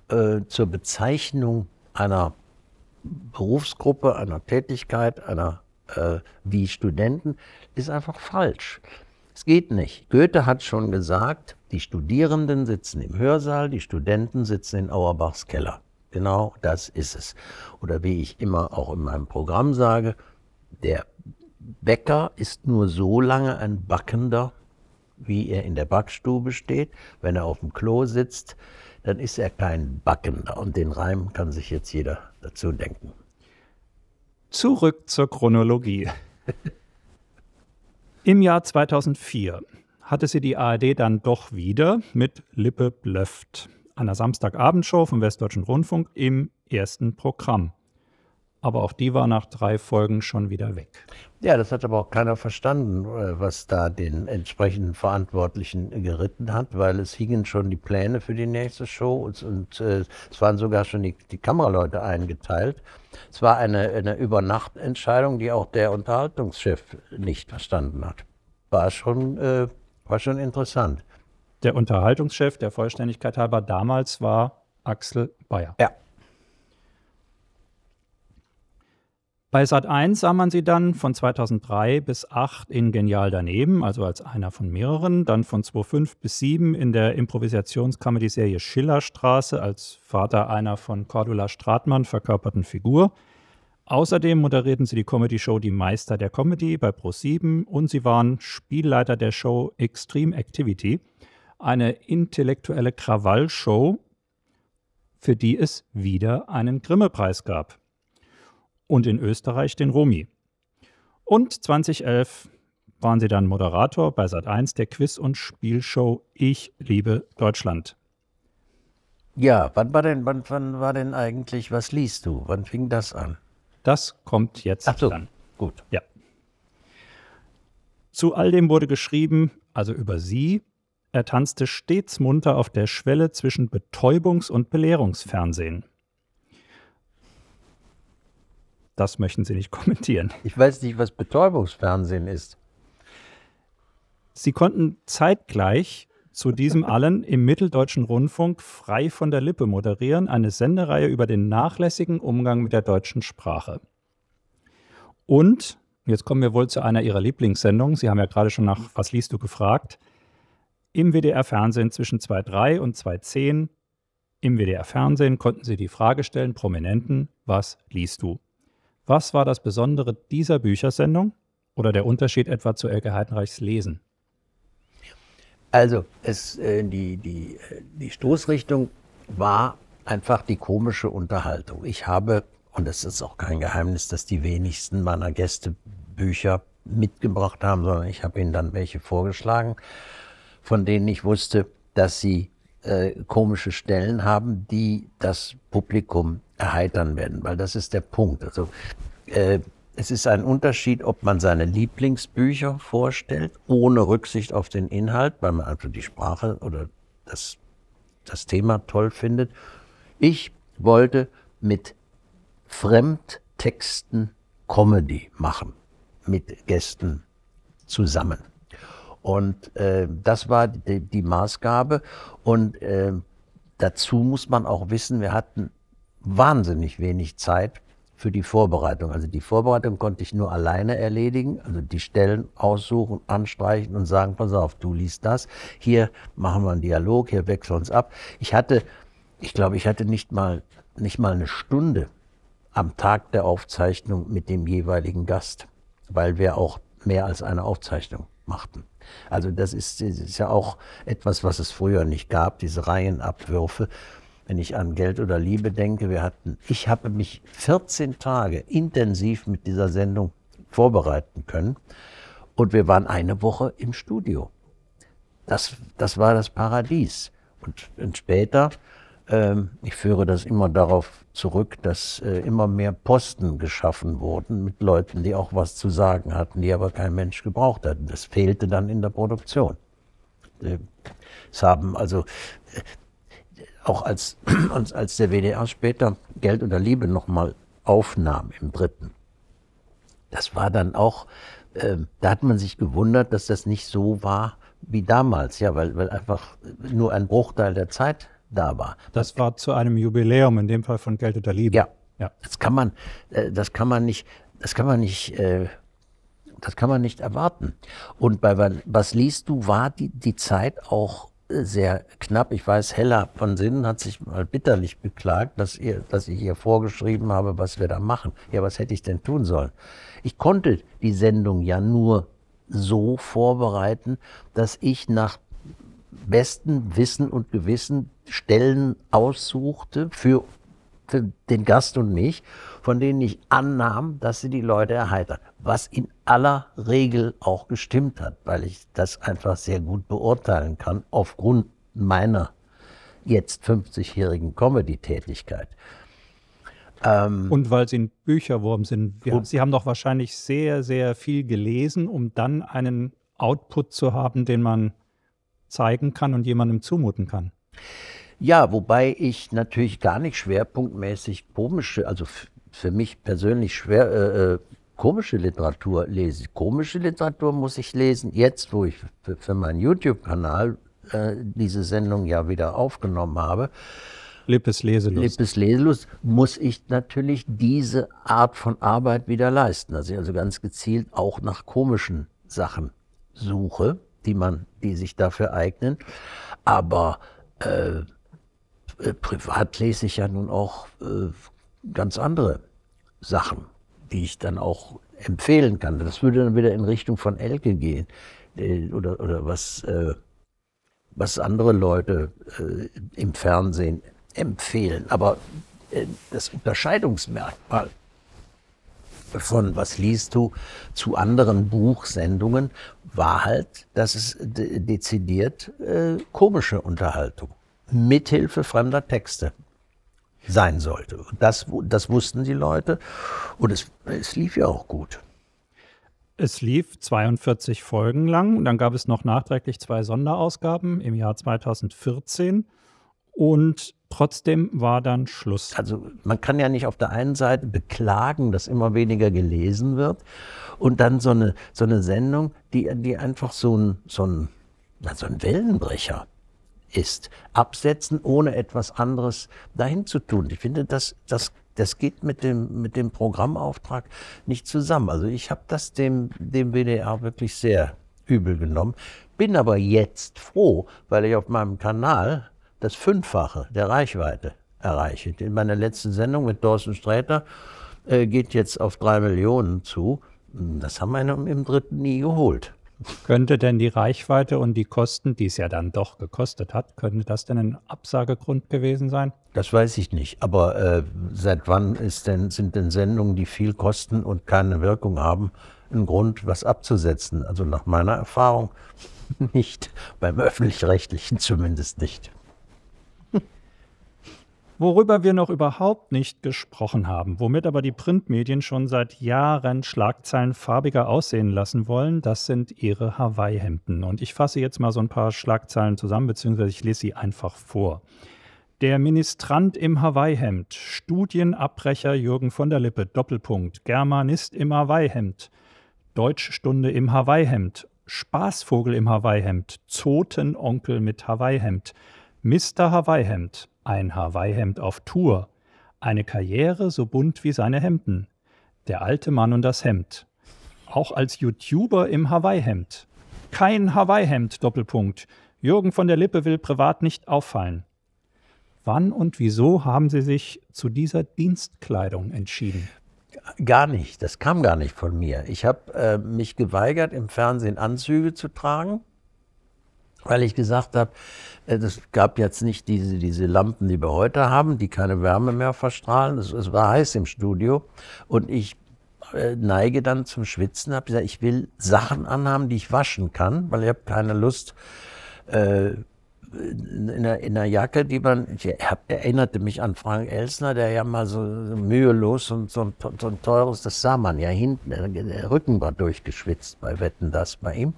äh, zur Bezeichnung einer Berufsgruppe, einer Tätigkeit, einer äh, wie Studenten, ist einfach falsch. Es geht nicht. Goethe hat schon gesagt, die Studierenden sitzen im Hörsaal, die Studenten sitzen in Auerbachs Keller. Genau das ist es. Oder wie ich immer auch in meinem Programm sage, der Bäcker ist nur so lange ein backender wie er in der Backstube steht. Wenn er auf dem Klo sitzt, dann ist er kein Backender. Und den Reim kann sich jetzt jeder dazu denken. Zurück zur Chronologie. Im Jahr 2004 hatte sie die ARD dann doch wieder mit Lippe Blöft, einer Samstagabendshow vom Westdeutschen Rundfunk im ersten Programm aber auch die war nach drei Folgen schon wieder weg. Ja, das hat aber auch keiner verstanden, äh, was da den entsprechenden Verantwortlichen geritten hat, weil es hingen schon die Pläne für die nächste Show und, und äh, es waren sogar schon die, die Kameraleute eingeteilt. Es war eine, eine Übernachtentscheidung, die auch der Unterhaltungschef nicht verstanden hat. War schon, äh, war schon interessant. Der Unterhaltungschef, der Vollständigkeit halber damals war Axel Bayer. Ja. Bei Sat1 sah man sie dann von 2003 bis 2008 in Genial daneben, also als einer von mehreren, dann von 2005 bis 2007 in der Improvisationscomedy-Serie Schillerstraße als Vater einer von Cordula Stratmann verkörperten Figur. Außerdem moderierten sie die Comedy-Show Die Meister der Comedy bei Pro7 und sie waren Spielleiter der Show Extreme Activity, eine intellektuelle Krawallshow, für die es wieder einen Grimme-Preis gab und in Österreich den Romy. Und 2011 waren sie dann Moderator bei Sat1 der Quiz- und Spielshow Ich liebe Deutschland. Ja, wann war denn, wann, wann war denn eigentlich, was liest du? Wann fing das an? Das kommt jetzt Ach so, dann. Gut. Ja. Zu all dem wurde geschrieben, also über sie, er tanzte stets munter auf der Schwelle zwischen Betäubungs- und Belehrungsfernsehen. Das möchten Sie nicht kommentieren. Ich weiß nicht, was Betäubungsfernsehen ist. Sie konnten zeitgleich zu diesem allen im Mitteldeutschen Rundfunk frei von der Lippe moderieren, eine Sendereihe über den nachlässigen Umgang mit der deutschen Sprache. Und jetzt kommen wir wohl zu einer Ihrer Lieblingssendungen. Sie haben ja gerade schon nach Was liest du gefragt. Im WDR-Fernsehen zwischen 2003 und 2010. Im WDR-Fernsehen konnten Sie die Frage stellen, Prominenten, was liest du? Was war das Besondere dieser Büchersendung oder der Unterschied etwa zu Elke Heidenreichs Lesen? Also, es, äh, die, die, äh, die Stoßrichtung war einfach die komische Unterhaltung. Ich habe, und es ist auch kein Geheimnis, dass die wenigsten meiner Gäste Bücher mitgebracht haben, sondern ich habe ihnen dann welche vorgeschlagen, von denen ich wusste, dass sie äh, komische Stellen haben, die das Publikum erheitern werden, weil das ist der Punkt. Also äh, es ist ein Unterschied, ob man seine Lieblingsbücher vorstellt, ohne Rücksicht auf den Inhalt, weil man also die Sprache oder das, das Thema toll findet. Ich wollte mit Fremdtexten Comedy machen, mit Gästen zusammen. Und äh, das war die, die Maßgabe. Und äh, dazu muss man auch wissen, wir hatten wahnsinnig wenig Zeit für die Vorbereitung. Also die Vorbereitung konnte ich nur alleine erledigen, also die Stellen aussuchen, anstreichen und sagen, pass auf, du liest das, hier machen wir einen Dialog, hier wechseln uns ab. Ich hatte, ich glaube, ich hatte nicht mal, nicht mal eine Stunde am Tag der Aufzeichnung mit dem jeweiligen Gast, weil wir auch mehr als eine Aufzeichnung machten. Also das ist, das ist ja auch etwas, was es früher nicht gab, diese Reihenabwürfe wenn ich an Geld oder Liebe denke, wir hatten, ich habe mich 14 Tage intensiv mit dieser Sendung vorbereiten können und wir waren eine Woche im Studio. Das, das war das Paradies. Und, und später, ähm, ich führe das immer darauf zurück, dass äh, immer mehr Posten geschaffen wurden mit Leuten, die auch was zu sagen hatten, die aber kein Mensch gebraucht hat. Das fehlte dann in der Produktion. Äh, es haben also äh, auch als, als der WDR später Geld oder Liebe nochmal aufnahm im Dritten. Das war dann auch, äh, da hat man sich gewundert, dass das nicht so war wie damals, ja, weil, weil einfach nur ein Bruchteil der Zeit da war. Das war zu einem Jubiläum, in dem Fall von Geld oder Liebe. Ja, ja. Das kann man, äh, das kann man nicht, das kann man nicht, äh, das kann man nicht erwarten. Und bei Was liest du war die, die Zeit auch sehr knapp. Ich weiß, Hella von Sinnen hat sich mal bitterlich beklagt, dass, ihr, dass ich ihr vorgeschrieben habe, was wir da machen. Ja, was hätte ich denn tun sollen? Ich konnte die Sendung ja nur so vorbereiten, dass ich nach bestem Wissen und Gewissen Stellen aussuchte für den Gast und mich, von denen ich annahm, dass sie die Leute erheitern. Was in aller Regel auch gestimmt hat, weil ich das einfach sehr gut beurteilen kann, aufgrund meiner jetzt 50-jährigen Comedy-Tätigkeit. Ähm, und weil Sie ein Bücherwurm sind. Wir, sie haben doch wahrscheinlich sehr, sehr viel gelesen, um dann einen Output zu haben, den man zeigen kann und jemandem zumuten kann. Ja, wobei ich natürlich gar nicht schwerpunktmäßig komische, also für mich persönlich schwer, äh, äh, komische Literatur lese. Komische Literatur muss ich lesen, jetzt wo ich für meinen YouTube-Kanal äh, diese Sendung ja wieder aufgenommen habe. Lippes Leselust. Lippes Leselust muss ich natürlich diese Art von Arbeit wieder leisten, dass ich also ganz gezielt auch nach komischen Sachen suche, die man, die sich dafür eignen. Aber äh, äh, privat lese ich ja nun auch äh, ganz andere Sachen, die ich dann auch empfehlen kann. Das würde dann wieder in Richtung von Elke gehen äh, oder, oder was, was andere Leute im Fernsehen empfehlen. Aber das Unterscheidungsmerkmal von Was liest du zu anderen Buchsendungen war halt, dass es dezidiert äh, komische Unterhaltung mithilfe fremder Texte sein sollte. Und das, das wussten die Leute und es, es lief ja auch gut. Es lief 42 Folgen lang und dann gab es noch nachträglich zwei Sonderausgaben im Jahr 2014 und trotzdem war dann Schluss. Also man kann ja nicht auf der einen Seite beklagen, dass immer weniger gelesen wird und dann so eine, so eine Sendung, die, die einfach so ein, so, ein, so ein Wellenbrecher ist. Absetzen, ohne etwas anderes dahin zu tun. Ich finde, das, das, das geht mit dem, mit dem Programmauftrag nicht zusammen. Also ich habe das dem, dem WDR wirklich sehr übel genommen, bin aber jetzt froh, weil ich auf meinem Kanal das Fünffache der Reichweite erreiche. In meiner letzten Sendung mit Thorsten Sträter äh, geht jetzt auf drei Millionen zu. Das haben wir im dritten nie geholt. Könnte denn die Reichweite und die Kosten, die es ja dann doch gekostet hat, könnte das denn ein Absagegrund gewesen sein? Das weiß ich nicht. Aber äh, seit wann denn, sind denn Sendungen, die viel kosten und keine Wirkung haben, ein Grund, was abzusetzen? Also nach meiner Erfahrung nicht, beim öffentlich-rechtlichen zumindest nicht. Worüber wir noch überhaupt nicht gesprochen haben, womit aber die Printmedien schon seit Jahren Schlagzeilen farbiger aussehen lassen wollen, das sind ihre Hawaii-Hemden. Und ich fasse jetzt mal so ein paar Schlagzeilen zusammen, beziehungsweise ich lese sie einfach vor. Der Ministrant im Hawaii-Hemd, Studienabbrecher Jürgen von der Lippe, Doppelpunkt, Germanist im Hawaii-Hemd, Deutschstunde im Hawaii-Hemd, Spaßvogel im Hawaii-Hemd, Zotenonkel mit Hawaii-Hemd, Mr. Hawaii-Hemd, ein Hawaii-Hemd auf Tour, eine Karriere so bunt wie seine Hemden, der alte Mann und das Hemd, auch als YouTuber im Hawaii-Hemd, kein Hawaii-Hemd, Doppelpunkt, Jürgen von der Lippe will privat nicht auffallen. Wann und wieso haben Sie sich zu dieser Dienstkleidung entschieden? Gar nicht, das kam gar nicht von mir. Ich habe äh, mich geweigert, im Fernsehen Anzüge zu tragen weil ich gesagt habe, es äh, gab jetzt nicht diese, diese Lampen, die wir heute haben, die keine Wärme mehr verstrahlen. Es, es war heiß im Studio und ich äh, neige dann zum Schwitzen, habe gesagt, ich will Sachen anhaben, die ich waschen kann, weil ich habe keine Lust äh, in, einer, in einer Jacke, die man, ich erinnerte mich an Frank Elsner, der ja mal so mühelos und so ein, so ein teures, das sah man ja hinten, der Rücken war durchgeschwitzt bei Wetten, das bei ihm.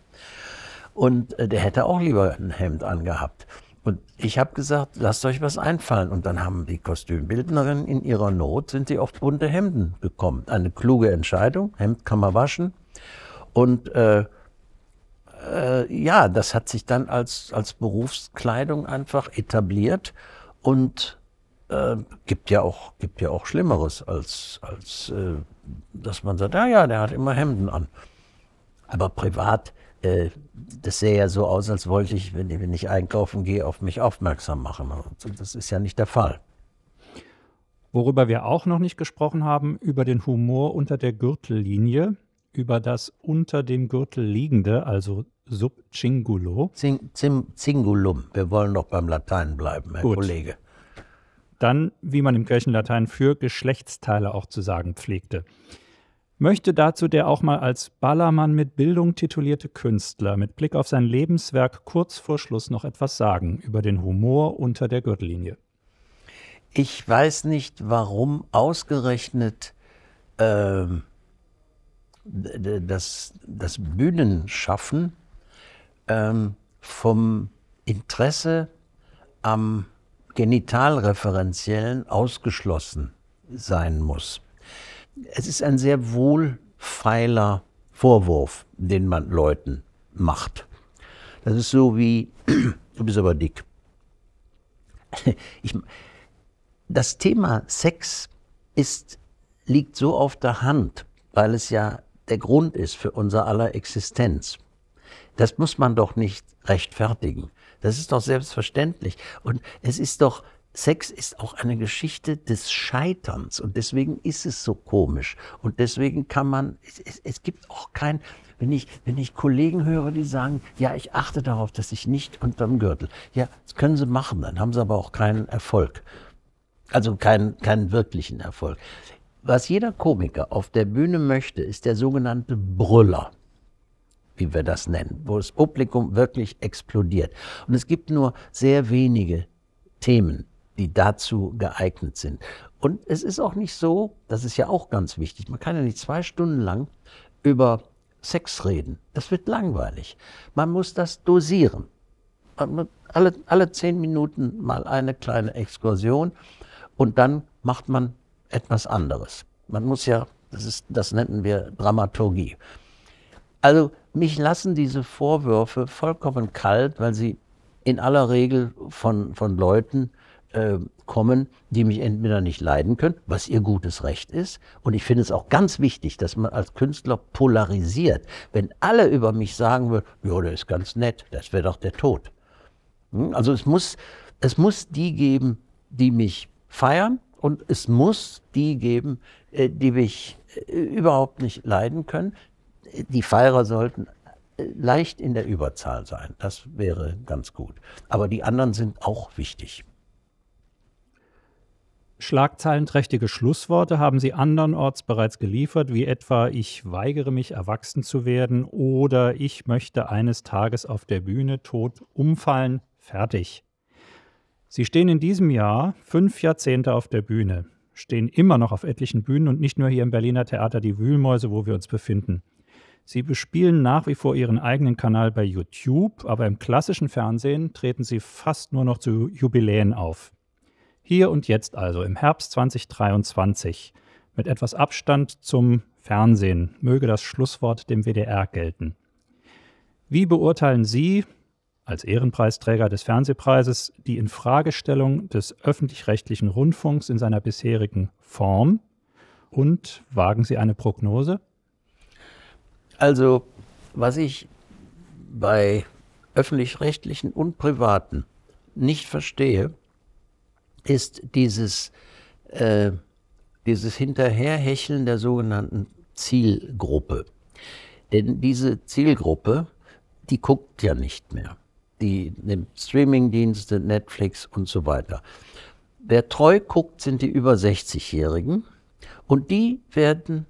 Und äh, der hätte auch lieber ein Hemd angehabt. Und ich habe gesagt, lasst euch was einfallen. Und dann haben die Kostümbildnerinnen in ihrer Not sind sie auf bunte Hemden gekommen. Eine kluge Entscheidung. Hemd kann man waschen. Und äh, äh, ja, das hat sich dann als, als Berufskleidung einfach etabliert und äh, gibt ja auch gibt ja auch Schlimmeres als als äh, dass man sagt, ja ah ja, der hat immer Hemden an. Aber privat äh, das sähe ja so aus, als wollte ich, wenn, wenn ich einkaufen gehe, auf mich aufmerksam machen. Also das ist ja nicht der Fall. Worüber wir auch noch nicht gesprochen haben, über den Humor unter der Gürtellinie, über das unter dem Gürtel liegende, also Subcingulo. Zing, zim, zingulum. Wir wollen noch beim Latein bleiben, Herr Gut. Kollege. Dann, wie man im Kirchenlatein für Geschlechtsteile auch zu sagen pflegte. Möchte dazu der auch mal als Ballermann mit Bildung titulierte Künstler mit Blick auf sein Lebenswerk kurz vor Schluss noch etwas sagen über den Humor unter der Gürtellinie? Ich weiß nicht, warum ausgerechnet äh, das, das Bühnenschaffen äh, vom Interesse am Genitalreferenziellen ausgeschlossen sein muss es ist ein sehr wohlfeiler Vorwurf, den man Leuten macht. Das ist so wie, du bist aber dick. Ich, das Thema Sex ist, liegt so auf der Hand, weil es ja der Grund ist für unser aller Existenz. Das muss man doch nicht rechtfertigen. Das ist doch selbstverständlich. Und es ist doch Sex ist auch eine Geschichte des Scheiterns und deswegen ist es so komisch und deswegen kann man, es, es gibt auch kein, wenn ich, wenn ich Kollegen höre, die sagen, ja, ich achte darauf, dass ich nicht unterm Gürtel. Ja, das können sie machen, dann haben sie aber auch keinen Erfolg. Also keinen, keinen wirklichen Erfolg. Was jeder Komiker auf der Bühne möchte, ist der sogenannte Brüller wie wir das nennen, wo das Publikum wirklich explodiert. Und es gibt nur sehr wenige Themen, die dazu geeignet sind. Und es ist auch nicht so, das ist ja auch ganz wichtig, man kann ja nicht zwei Stunden lang über Sex reden. Das wird langweilig. Man muss das dosieren. Alle, alle zehn Minuten mal eine kleine Exkursion und dann macht man etwas anderes. Man muss ja, das, ist, das nennen wir Dramaturgie. Also mich lassen diese Vorwürfe vollkommen kalt, weil sie in aller Regel von, von Leuten äh, kommen, die mich entweder nicht leiden können, was ihr gutes Recht ist. Und ich finde es auch ganz wichtig, dass man als Künstler polarisiert. Wenn alle über mich sagen würden, ja, der ist ganz nett, das wäre doch der Tod. Hm? Also es muss, es muss die geben, die mich feiern und es muss die geben, äh, die mich äh, überhaupt nicht leiden können. Die Feierer sollten leicht in der Überzahl sein. Das wäre ganz gut. Aber die anderen sind auch wichtig. Schlagzeilenträchtige Schlussworte haben Sie andernorts bereits geliefert, wie etwa Ich weigere mich, erwachsen zu werden oder Ich möchte eines Tages auf der Bühne tot umfallen. Fertig. Sie stehen in diesem Jahr fünf Jahrzehnte auf der Bühne, stehen immer noch auf etlichen Bühnen und nicht nur hier im Berliner Theater Die Wühlmäuse, wo wir uns befinden. Sie bespielen nach wie vor Ihren eigenen Kanal bei YouTube, aber im klassischen Fernsehen treten Sie fast nur noch zu Jubiläen auf. Hier und jetzt also im Herbst 2023 mit etwas Abstand zum Fernsehen möge das Schlusswort dem WDR gelten. Wie beurteilen Sie als Ehrenpreisträger des Fernsehpreises die Infragestellung des öffentlich-rechtlichen Rundfunks in seiner bisherigen Form? Und wagen Sie eine Prognose? Also, was ich bei öffentlich-rechtlichen und privaten nicht verstehe, ist dieses, äh, dieses Hinterherhecheln der sogenannten Zielgruppe. Denn diese Zielgruppe, die guckt ja nicht mehr. Die nimmt Streamingdienste, Netflix und so weiter. Wer treu guckt, sind die über 60-Jährigen und die werden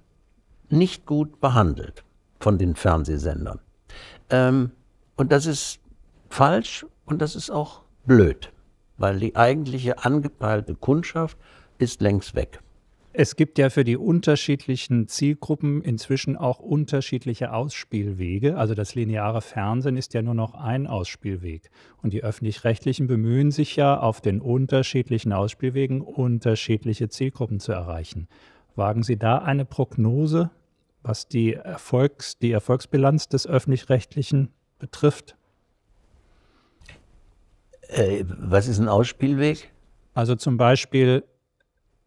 nicht gut behandelt von den Fernsehsendern. Ähm, und das ist falsch und das ist auch blöd weil die eigentliche angepeilte Kundschaft ist längst weg. Es gibt ja für die unterschiedlichen Zielgruppen inzwischen auch unterschiedliche Ausspielwege. Also das lineare Fernsehen ist ja nur noch ein Ausspielweg. Und die öffentlich-rechtlichen bemühen sich ja, auf den unterschiedlichen Ausspielwegen unterschiedliche Zielgruppen zu erreichen. Wagen Sie da eine Prognose, was die, Erfolgs-, die Erfolgsbilanz des öffentlich-rechtlichen betrifft? Äh, was ist ein Ausspielweg? Also zum Beispiel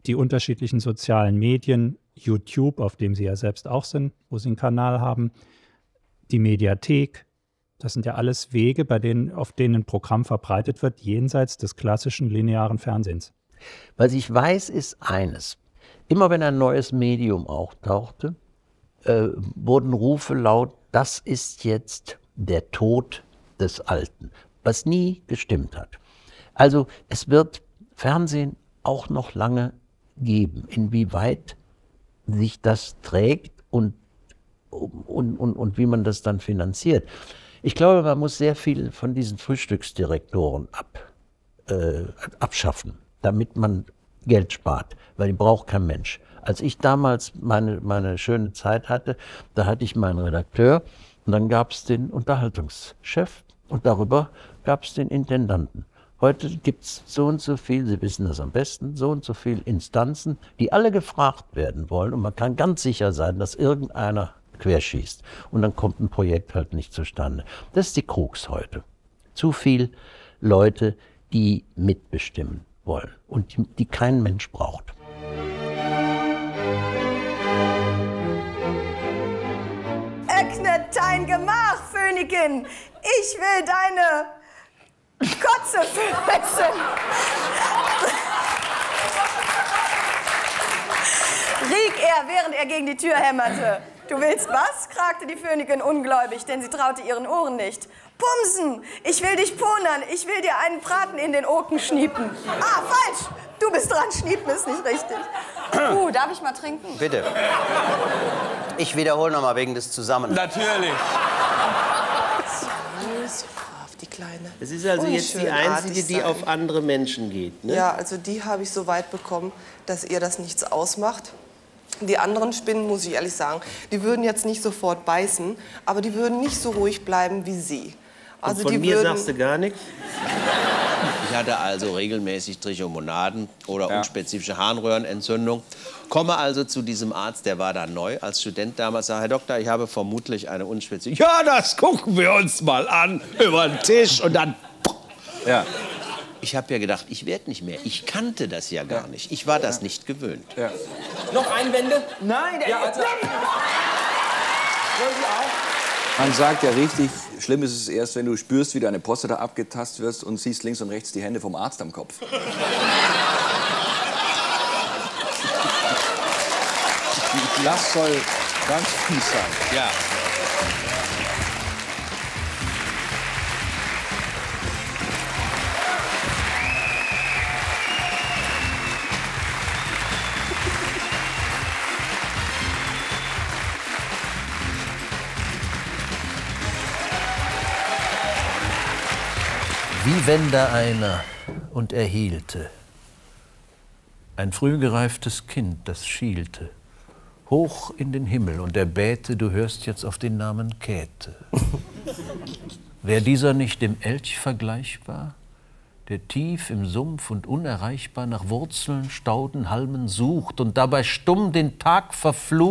die unterschiedlichen sozialen Medien, YouTube, auf dem Sie ja selbst auch sind, wo Sie einen Kanal haben, die Mediathek. Das sind ja alles Wege, bei denen, auf denen ein Programm verbreitet wird, jenseits des klassischen linearen Fernsehens. Was ich weiß, ist eines. Immer wenn ein neues Medium auftauchte, äh, wurden Rufe laut, das ist jetzt der Tod des Alten was nie gestimmt hat. Also es wird Fernsehen auch noch lange geben, inwieweit sich das trägt und, und, und, und wie man das dann finanziert. Ich glaube, man muss sehr viel von diesen Frühstücksdirektoren ab, äh, abschaffen, damit man Geld spart, weil die braucht kein Mensch. Als ich damals meine, meine schöne Zeit hatte, da hatte ich meinen Redakteur und dann gab es den Unterhaltungschef, und darüber gab es den Intendanten. Heute gibt es so und so viel, Sie wissen das am besten, so und so viel Instanzen, die alle gefragt werden wollen. Und man kann ganz sicher sein, dass irgendeiner querschießt. Und dann kommt ein Projekt halt nicht zustande. Das ist die Krux heute. Zu viel Leute, die mitbestimmen wollen und die, die kein Mensch braucht. dein Gemach, Königin! Ich will deine Kotze fressen. rief er, während er gegen die Tür hämmerte. Du willst was? fragte die Phönikin ungläubig, denn sie traute ihren Ohren nicht. Pumsen! Ich will dich ponern! Ich will dir einen Braten in den Oken schniepen! Ah, falsch! Du bist dran, schniepen ist nicht richtig. Uh, darf ich mal trinken? Bitte. Ich wiederhole nochmal wegen des Zusammen. Natürlich die Kleine. Es ist also jetzt die Einzige, die sein. auf andere Menschen geht. Ne? Ja, also die habe ich so weit bekommen, dass ihr das nichts ausmacht. Die anderen Spinnen, muss ich ehrlich sagen, die würden jetzt nicht sofort beißen, aber die würden nicht so ruhig bleiben wie sie. Also Und von mir würden... sagst du gar nichts? Ich hatte also regelmäßig Trichomonaden oder ja. unspezifische Harnröhrenentzündung. Komme also zu diesem Arzt, der war da neu als Student damals, sage, Herr Doktor, ich habe vermutlich eine unspezifische. Ja, das gucken wir uns mal an über den Tisch und dann. Ja. Ich habe ja gedacht, ich werde nicht mehr. Ich kannte das ja gar nicht. Ich war das nicht gewöhnt. Ja. Noch Einwände? Nein, der ja, also, Man sagt ja richtig, schlimm ist es erst, wenn du spürst, wie deine Prostata abgetastet wirst und siehst links und rechts die Hände vom Arzt am Kopf. Lass soll ganz fies sein. Ja. Wie wenn da einer und erhielte ein frühgereiftes Kind, das schielte hoch in den Himmel und er bäte, du hörst jetzt auf den Namen Käthe. Wär dieser nicht dem Elch vergleichbar, der tief im Sumpf und unerreichbar nach Wurzeln, Stauden, Halmen sucht und dabei stumm den Tag verflucht?